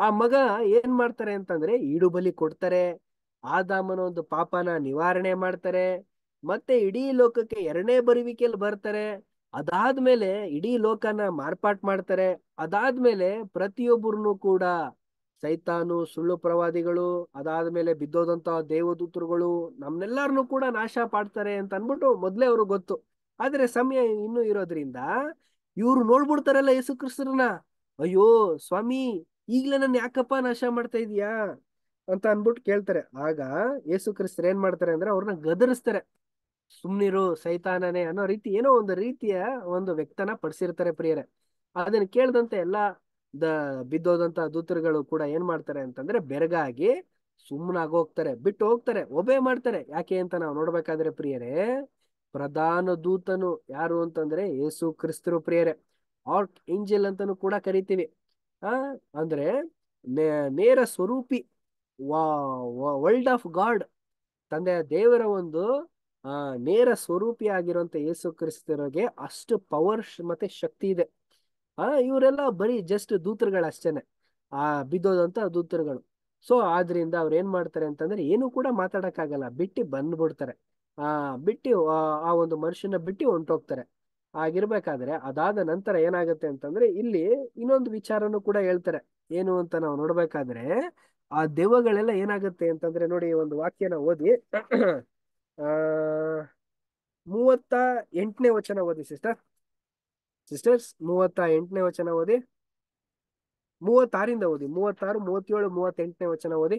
ಆ ಮಗ ಏನ್ ಮಾಡ್ತಾರೆ ಅಂತಂದ್ರೆ ಈಡು ಬಲಿ ಕೊಡ್ತಾರೆ ಆದಾಮನ ಒಂದು ಪಾಪನ ನಿವಾರಣೆ ಮಾಡ್ತಾರೆ ಮತ್ತೆ ಇಡೀ ಲೋಕಕ್ಕೆ ಎರಡನೇ ಬರುವಿಕೆಯಲ್ಲಿ ಬರ್ತಾರೆ ಅದಾದ್ಮೇಲೆ ಇಡೀ ಲೋಕನ ಮಾರ್ಪಾಟ್ ಮಾಡ್ತಾರೆ ಅದಾದ್ಮೇಲೆ ಪ್ರತಿಯೊಬ್ಬರು ಕೂಡ ಸೈತಾನು ಸುಳ್ಳು ಪ್ರವಾದಿಗಳು ಅದಾದ ಮೇಲೆ ಬಿದ್ದೋದಂತ ದೇವದೂತರುಗಳು ನಮ್ನೆಲ್ಲಾರನು ಕೂಡ ನಾಶ ಪಾಡ್ತಾರೆ ಅಂತ ಅನ್ಬಿಟ್ಟು ಮೊದ್ಲೇ ಅವ್ರಿಗೆ ಗೊತ್ತು ಆದ್ರೆ ಸಮಯ ಇನ್ನೂ ಇರೋದ್ರಿಂದ ಇವ್ರು ನೋಡ್ಬಿಡ್ತಾರಲ್ಲ ಯೇಸು ಕ್ರಿಸ್ತರನ್ನ ಅಯ್ಯೋ ಸ್ವಾಮಿ ಈಗ್ಲೇ ನನ್ನ ಯಾಕಪ್ಪ ನಾಶ ಮಾಡ್ತಾ ಇದೀಯಾ ಅಂತ ಅನ್ಬಿಟ್ಟು ಕೇಳ್ತಾರೆ ಆಗ ಯೇಸು ಕ್ರಿಸ್ತರ್ ಏನ್ ಮಾಡ್ತಾರೆ ಅಂದ್ರೆ ಅವ್ರನ್ನ ಗದರಿಸ್ತಾರೆ ಸುಮ್ನಿರು ಸೈತಾನನೇ ಅನ್ನೋ ರೀತಿ ಏನೋ ಒಂದು ರೀತಿಯ ಒಂದು ವ್ಯಕ್ತನ ಪಡಿಸಿರ್ತಾರೆ ಪ್ರಿಯರೇ ಅದನ್ನ ಕೇಳ್ದಂತೆ ಎಲ್ಲಾ ದ ಬಿದ್ದೋದಂತ ದೂತರುಗಳು ಕೂಡ ಏನ್ ಮಾಡ್ತಾರೆ ಅಂತಂದ್ರೆ ಬೆರಗಾಗಿ ಸುಮ್ಮನಾಗಿ ಹೋಗ್ತಾರೆ ಬಿಟ್ಟು ಹೋಗ್ತಾರೆ ಒಬೇ ಮಾಡ್ತಾರೆ ಯಾಕೆ ಅಂತ ನಾವು ನೋಡ್ಬೇಕಾದ್ರೆ ಪ್ರಿಯರೇ ಪ್ರಧಾನ ದೂತನು ಯಾರು ಅಂತಂದ್ರೆ ಯೇಸು ಕ್ರಿಸ್ತರು ಪ್ರಿಯರೇ ಆರ್ಟ್ ಏಂಜಲ್ ಅಂತಾನು ಕೂಡ ಕರಿತೀವಿ ಆ ಅಂದ್ರೆ ನೇರ ಸ್ವರೂಪಿ ವರ್ಲ್ಡ್ ಆಫ್ ಗಾಡ್ ತಂದೆಯ ದೇವರ ಒಂದು ನೇರ ಸ್ವರೂಪಿ ಆಗಿರುವಂತ ಯೇಸು ಕ್ರಿಸ್ತರಿಗೆ ಅಷ್ಟು ಪವರ್ ಮತ್ತೆ ಶಕ್ತಿ ಇದೆ ಆ ಇವರೆಲ್ಲ ಬರೀ ಜಸ್ಟ್ ದೂತರುಗಳು ಅಷ್ಟೇನೆ ಆ ಬಿದ್ದೋದಂತ ದೂತರುಗಳು ಸೊ ಆದ್ರಿಂದ ಅವ್ರು ಏನ್ ಮಾಡ್ತಾರೆ ಅಂತಂದ್ರೆ ಏನು ಕೂಡ ಮಾತಾಡಕ್ಕಾಗಲ್ಲ ಬಿಟ್ಟಿ ಬಂದ್ಬಿಡ್ತಾರೆ ಆ ಬಿಟ್ಟಿ ಆ ಒಂದು ಮನುಷ್ಯನ ಬಿಟ್ಟಿ ಹೊಂಟೋಗ್ತಾರೆ ಆಗಿರ್ಬೇಕಾದ್ರೆ ಅದಾದ ನಂತರ ಏನಾಗುತ್ತೆ ಅಂತಂದ್ರೆ ಇಲ್ಲಿ ಇನ್ನೊಂದು ವಿಚಾರನು ಕೂಡ ಹೇಳ್ತಾರೆ ಏನು ಅಂತ ನಾವು ನೋಡ್ಬೇಕಾದ್ರೆ ಆ ದೆವ್ವಗಳೆಲ್ಲ ಏನಾಗುತ್ತೆ ಅಂತಂದ್ರೆ ನೋಡಿ ಒಂದು ವಾಕ್ಯನ ಓದಿ ಆ ಮೂವತ್ತ ಎಂಟನೇ ವಚನ ಓದಿ ಸಿಸ್ಟರ್ ಸಿಸ್ಟರ್ಸ್ ಮೂವತ್ತ ಎಂಟನೇ ವಚನ ಓದಿ ಮೂವತ್ತಾರಿಂದ ಓದಿ ಮೂವತ್ತಾರು ಮೂವತ್ತೇಳು ಮೂವತ್ತೆಂಟನೇ ವಚನ ಓದಿ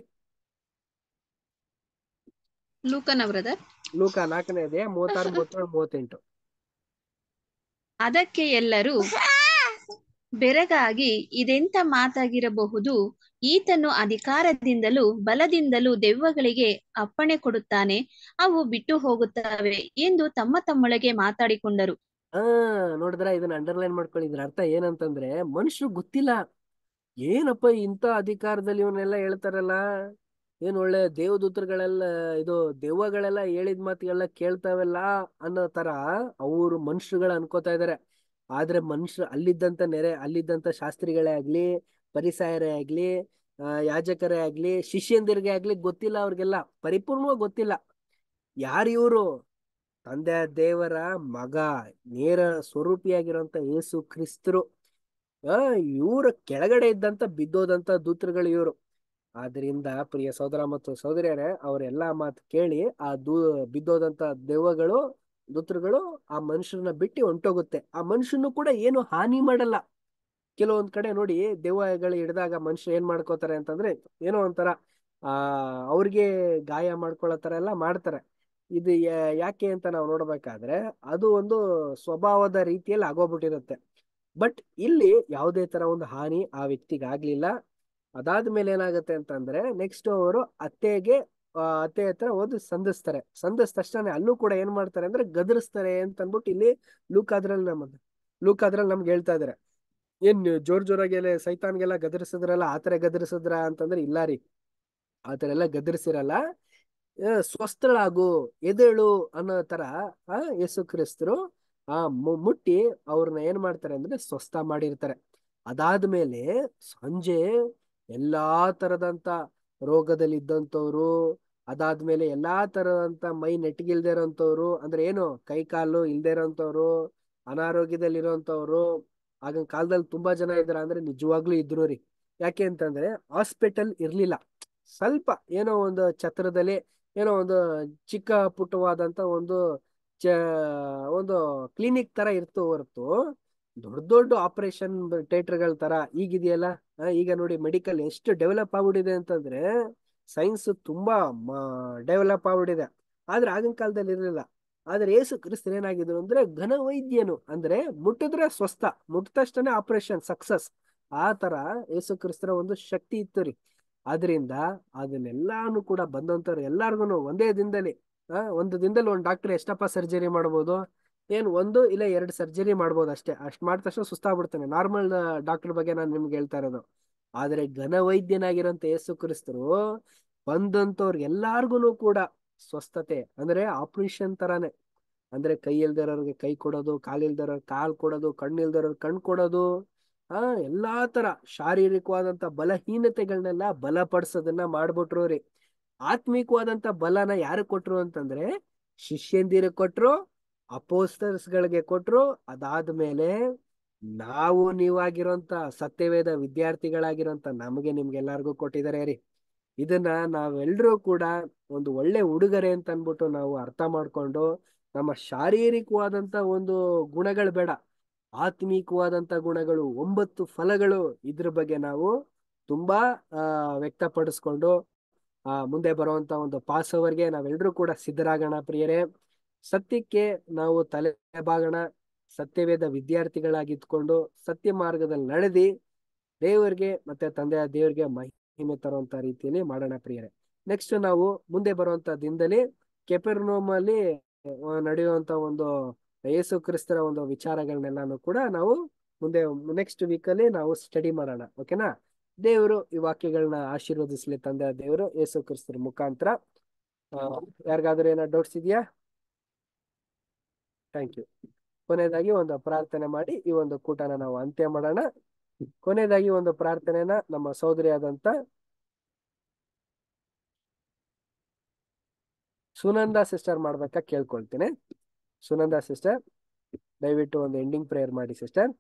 ಲೂಕನ ಬ್ರದರ್ ಲೂಕ ನಾಲ್ಕನೇ ಇದೆ ಮೂವತ್ತಾರು ಮೂವತ್ತೇಳು ಮೂವತ್ತೆಂಟು
ಅದಕ್ಕೆ ಎಲ್ಲರೂ ಬೆರಗಾಗಿ ಇದೆಂತ ಮಾತಾಗಿರಬಹುದು ಈತನು ಅಧಿಕಾರದಿಂದಲೂ ಬಲದಿಂದಲೂ ದೆವ್ವಗಳಿಗೆ ಅಪ್ಪಣೆ ಕೊಡುತ್ತಾನೆ ಅವು ಬಿಟ್ಟು ಹೋಗುತ್ತವೆ ಎಂದು ತಮ್ಮ ತಮ್ಮೊಳಗೆ
ಮಾತಾಡಿಕೊಂಡರು ಆ ನೋಡಿದ್ರ ಇದನ್ನ ಅಂಡರ್ಲೈನ್ ಮಾಡ್ಕೊಳ್ಳಿ ಇದ್ರ ಅರ್ಥ ಏನಂತಂದ್ರೆ ಮನುಷ್ಯ ಗೊತ್ತಿಲ್ಲ ಏನಪ್ಪ ಇಂಥ ಅಧಿಕಾರದಲ್ಲಿ ಇವನ್ನೆಲ್ಲ ಹೇಳ್ತಾರಲ್ಲ ಏನ್ ಒಳ್ಳೆ ದೇವದೂತರುಗಳೆಲ್ಲ ಇದು ದೆವ್ವಗಳೆಲ್ಲ ಹೇಳಿದ ಮಾತುಗಳೆಲ್ಲ ಕೇಳ್ತಾವೆಲ್ಲ ಅನ್ನೋ ತರ ಅವರು ಮನುಷ್ಯಗಳ ಅನ್ಕೋತಾ ಇದಾರೆ ಆದ್ರೆ ಮನುಷ್ಯ ಅಲ್ಲಿದ್ದಂತ ನೆರೆ ಅಲ್ಲಿದ್ದಂತ ಶಾಸ್ತ್ರಿಗಳೇ ಆಗ್ಲಿ ಪರಿಸಾಯರೇ ಆಗ್ಲಿ ಯಾಜಕರೇ ಆಗ್ಲಿ ಶಿಷ್ಯಂದಿರ್ಗೆ ಆಗ್ಲಿ ಗೊತ್ತಿಲ್ಲ ಅವ್ರಿಗೆಲ್ಲ ಪರಿಪೂರ್ಣವಾಗಿ ಗೊತ್ತಿಲ್ಲ ಯಾರು ಇವರು ತಂದೆ ದೇವರ ಮಗ ನೇರ ಸ್ವರೂಪಿಯಾಗಿರುವಂತ ಯೇಸು ಕ್ರಿಸ್ತರು ಆ ಇವ್ರ ಕೆಳಗಡೆ ಇದ್ದಂತ ಬಿದ್ದೋದಂತ ದೂತರುಗಳು ಇವರು ಆದ್ರಿಂದ ಪ್ರಿಯ ಸೋದರ ಮತ್ತು ಸೋದರಿಯರೇ ಅವರೆಲ್ಲಾ ಮಾತು ಕೇಳಿ ಆ ದೂ ಬಿದ್ದೋದಂತ ದೇವಗಳು ದೂತರುಗಳು ಆ ಮನುಷ್ಯರನ್ನ ಬಿಟ್ಟು ಹೊಂಟೋಗುತ್ತೆ ಆ ಮನುಷ್ಯನು ಕೂಡ ಏನು ಹಾನಿ ಮಾಡಲ್ಲ ಕೆಲವೊಂದ್ ಕಡೆ ನೋಡಿ ದೇವಗಳು ಹಿಡಿದಾಗ ಮನುಷ್ಯ ಏನ್ ಮಾಡ್ಕೋತಾರೆ ಅಂತಂದ್ರೆ ಏನೋ ಒಂಥರ ಆ ಅವ್ರಿಗೆ ಗಾಯ ಮಾಡ್ಕೊಳ್ಳೋ ತರ ಎಲ್ಲ ಮಾಡ್ತಾರೆ ಇದು ಯಾಕೆ ಅಂತ ನಾವು ನೋಡ್ಬೇಕಾದ್ರೆ ಅದು ಒಂದು ಸ್ವಭಾವದ ರೀತಿಯಲ್ಲಿ ಆಗೋಗ್ಬಿಟ್ಟಿರುತ್ತೆ ಬಟ್ ಇಲ್ಲಿ ಯಾವುದೇ ತರ ಒಂದು ಹಾನಿ ಆ ವ್ಯಕ್ತಿಗೆ ಆಗ್ಲಿಲ್ಲ ಅದಾದ್ಮೇಲೆ ಏನಾಗುತ್ತೆ ಅಂತಂದ್ರೆ ನೆಕ್ಸ್ಟ್ ಅವರು ಅತ್ತೆಗೆ ಅತ್ತೆ ಹತ್ರ ಒಂದು ಸಂಧಿಸ್ತಾರೆ ಸಂಧಿಸ್ ತಕ್ಷಣ ಅಲ್ಲೂ ಕೂಡ ಏನ್ ಮಾಡ್ತಾರೆ ಅಂದ್ರೆ ಗದರಿಸ್ತಾರೆ ಅಂತ ಅಂದ್ಬಿಟ್ಟು ಇಲ್ಲಿ ನಮ್ ಲುಕ್ ಆದ್ರಲ್ಲಿ ನಮ್ಗೆ ಹೇಳ್ತಾ ಇದಾರೆ ಏನ್ ಜೋರ್ ಜೋರಾಗೆಲ್ಲ ಸೈತಾನ್ಗೆಲ್ಲ ಗದರ್ಸಿದ್ರಲ್ಲ ಆತರ ಗದರ್ಸಿದ್ರ ಅಂತಂದ್ರೆ ಇಲ್ಲ ರೀ ಆತರ ಎಲ್ಲ ಗದರಿಸಿರಲ್ಲ ಸ್ವಸ್ಥಳಾಗು ಎದೆಳು ಅನ್ನೋ ತರ ಆ ಯೇಸು ಕ್ರಿಸ್ತರು ಆ ಮುಟ್ಟಿ ಅವ್ರನ್ನ ಏನ್ ಮಾಡ್ತಾರೆ ಅಂದ್ರೆ ಸ್ವಸ್ಥ ಮಾಡಿರ್ತಾರೆ ಅದಾದ್ಮೇಲೆ ಸಂಜೆ ಎಲ್ಲಾ ತರದಂತ ರೋಗದಲ್ಲಿ ಇದ್ದಂಥವ್ರು ಅದಾದ್ಮೇಲೆ ಎಲ್ಲಾ ತರದಂತ ಮೈ ನೆಟ್ಟಿಗಿಲ್ದೇ ಇರೋಂಥವ್ರು ಅಂದ್ರೆ ಏನು ಕೈ ಕಾಲು ಇಲ್ದೇ ಇರೋಂಥವ್ರು ಅನಾರೋಗ್ಯದಲ್ಲಿ ಇರೋಂಥವ್ರು ಆಗಿನ ಕಾಲದಲ್ಲಿ ತುಂಬಾ ಜನ ಇದ್ರ ಅಂದ್ರೆ ನಿಜವಾಗ್ಲೂ ಇದ್ರು ರೀ ಯಾಕೆ ಅಂತಂದ್ರೆ ಹಾಸ್ಪಿಟಲ್ ಇರ್ಲಿಲ್ಲ ಸ್ವಲ್ಪ ಏನೋ ಒಂದು ಛತ್ರದಲ್ಲಿ ಏನೋ ಒಂದು ಚಿಕ್ಕ ಪುಟ್ಟವಾದಂತ ಒಂದು ಚ ಒಂದು ಕ್ಲಿನಿಕ್ ತರ ಇರ್ತು ಹೊರತು ದೊಡ್ಡ ದೊಡ್ಡ ಆಪರೇಷನ್ ಗಳ ತರ ಈಗಿದೆಯಲ್ಲ ಈಗ ನೋಡಿ ಮೆಡಿಕಲ್ ಎಷ್ಟು ಡೆವಲಪ್ ಆಗ್ಬಿಟ್ಟಿದೆ ಅಂತಂದ್ರೆ ಸೈನ್ಸ್ ತುಂಬಾ ಡೆವಲಪ್ ಆಗ್ಬಿಟ್ಟಿದೆ ಆದ್ರೆ ಆಗಿನ ಕಾಲದಲ್ಲಿ ಇರಲಿಲ್ಲ ಆದ್ರೆ ಏಸು ಕ್ರಿಸ್ತನ್ ಏನಾಗಿದ್ರು ಅಂದ್ರೆ ಘನ ವೈದ್ಯನು ಅಂದ್ರೆ ಮುಟ್ಟಿದ್ರೆ ಸ್ವಸ್ಥ ತಕ್ಷಣ ಆಪರೇಷನ್ ಸಕ್ಸಸ್ ಆ ತರ ಏಸು ಕ್ರಿಸ್ತರ ಒಂದು ಶಕ್ತಿ ಇತ್ತು ರೀ ಆದ್ರಿಂದ ಅದನ್ನೆಲ್ಲಾನು ಕೂಡ ಬಂದಂಥವ್ರು ಎಲ್ಲಾರ್ಗು ಒಂದೇ ದಿನದಲ್ಲಿ ಒಂದು ದಿನದಲ್ಲಿ ಒಂದು ಡಾಕ್ಟರ್ ಎಷ್ಟಪ್ಪ ಸರ್ಜರಿ ಮಾಡ್ಬೋದು ಏನು ಒಂದು ಇಲ್ಲ ಎರಡು ಸರ್ಜರಿ ಮಾಡ್ಬೋದು ಅಷ್ಟೇ ಅಷ್ಟು ಮಾಡಿದ ತಕ್ಷಣ ಸುಸ್ತಾಗ್ಬಿಡ್ತಾನೆ ನಾರ್ಮಲ್ ಡಾಕ್ಟರ್ ಬಗ್ಗೆ ನಾನು ನಿಮ್ಗೆ ಹೇಳ್ತಾ ಇರೋದು ಆದರೆ ಘನವೈದ್ಯನಾಗಿರೋಂಥ ಯೇಸು ಕ್ರಿಸ್ತರು ಬಂದಂಥವ್ರು ಎಲ್ಲಾರ್ಗು ಕೂಡ ಸ್ವಸ್ಥತೆ ಅಂದ್ರೆ ಆಪರೇಷನ್ ಥರನೇ ಅಂದ್ರೆ ಕೈ ಇಲ್ದಿರೋರ್ಗೆ ಕೈ ಕೊಡೋದು ಕಾಲಿಲ್ದಿರೋರ್ ಕಾಲು ಕೊಡೋದು ಕಣ್ಣು ಕಣ್ ಕೊಡೋದು ಆ ಎಲ್ಲಾ ತರ ಶಾರೀರಿಕವಾದಂತ ಬಲಹೀನತೆಗಳನ್ನೆಲ್ಲ ಬಲಪಡಿಸೋದನ್ನ ಮಾಡ್ಬಿಟ್ರು ರೀ ಆತ್ಮಿಕವಾದಂತ ಬಲನ ಯಾರು ಕೊಟ್ರು ಅಂತಂದ್ರೆ ಶಿಷ್ಯಂದಿರ ಕೊಟ್ರು ಅಪೋಸ್ಟರ್ಸ್ ಗಳಿಗೆ ಕೊಟ್ರು ಅದಾದ್ಮೇಲೆ ನಾವು ನೀವಾಗಿರೋಂತ ಸತ್ಯವೇದ ವಿದ್ಯಾರ್ಥಿಗಳಾಗಿರೋಂತ ನಮಗೆ ನಿಮ್ಗೆಲ್ಲರಿಗೂ ಕೊಟ್ಟಿದ್ದಾರೆ ರೀ ಇದನ್ನ ನಾವೆಲ್ಲರೂ ಕೂಡ ಒಂದು ಒಳ್ಳೆ ಉಡುಗೊರೆ ಅಂತ ಅನ್ಬಿಟ್ಟು ನಾವು ಅರ್ಥ ಮಾಡ್ಕೊಂಡು ನಮ್ಮ ಶಾರೀರಿಕವಾದಂತ ಒಂದು ಗುಣಗಳು ಬೇಡ ಆತ್ಮೀಕವಾದಂತ ಗುಣಗಳು ಒಂಬತ್ತು ಫಲಗಳು ಇದ್ರ ಬಗ್ಗೆ ನಾವು ತುಂಬಾ ಆ ವ್ಯಕ್ತಪಡಿಸ್ಕೊಂಡು ಆ ಮುಂದೆ ಬರುವಂತ ಒಂದು ಪಾಸ್ ಓವರ್ಗೆ ನಾವೆಲ್ಲರೂ ಕೂಡ ಸಿದ್ಧರಾಗೋಣ ಪ್ರಿಯರೇ ಸತ್ಯಕ್ಕೆ ನಾವು ತಲೆ ಬಾಗೋಣ ಸತ್ಯವೇದ ವಿದ್ಯಾರ್ಥಿಗಳಾಗಿದ್ಕೊಂಡು ಸತ್ಯ ಮಾರ್ಗದಲ್ಲಿ ನಡೆದಿ ದೇವರಿಗೆ ಮತ್ತೆ ತಂದೆಯ ದೇವರಿಗೆ ಮಹಿಮೆ ತರುವಂತ ರೀತಿಯಲ್ಲಿ ಮಾಡೋಣ ಪ್ರಿಯರೇ ನೆಕ್ಸ್ಟ್ ನಾವು ಮುಂದೆ ಬರುವಂತ ದಿನದಲ್ಲಿ ಕೆಪೆರ್ನೋಮಲ್ಲಿ ನಡೆಯುವಂತ ಒಂದು ಯೇಸು ಕ್ರಿಸ್ತರ ಒಂದು ವಿಚಾರಗಳನ್ನೆಲ್ಲಾನು ಕೂಡ ನಾವು ಮುಂದೆ ನೆಕ್ಸ್ಟ್ ವೀಕಲ್ಲಿ ನಾವು ಸ್ಟಡಿ ಮಾಡೋಣ ಓಕೆನಾ ದೇವರು ಈ ವಾಕ್ಯಗಳನ್ನ ಆಶೀರ್ವದಿಸ್ಲಿ ತಂದೆ ದೇವರು ಯೇಸು ಕ್ರಿಸ್ತರ ಮುಖಾಂತರ ಯಾರಿಗಾದ್ರೂ ಏನೋ ಡೌಟ್ಸ್ ಇದೆಯಾ ಥ್ಯಾಂಕ್ ಯು ಕೊನೆಯದಾಗಿ ಒಂದು ಪ್ರಾರ್ಥನೆ ಮಾಡಿ ಈ ಒಂದು ಕೂಟನ ನಾವು ಅಂತ್ಯ ಮಾಡೋಣ ಕೊನೆಯದಾಗಿ ಒಂದು ಪ್ರಾರ್ಥನೆನ ನಮ್ಮ ಆದಂತ ಸುನಂದ ಸಿಸ್ಟರ್ ಮಾಡ್ಬೇಕಾ ಕೇಳ್ಕೊಳ್ತೇನೆ ಸುನಂದ ಸಿಸ್ಟರ್ ದಯವಿಟ್ಟು ಒಂದು ಎಂಡಿಂಗ್ ಪ್ರೇಯರ್ ಮಾಡಿ ಸಿಸ್ಟರ್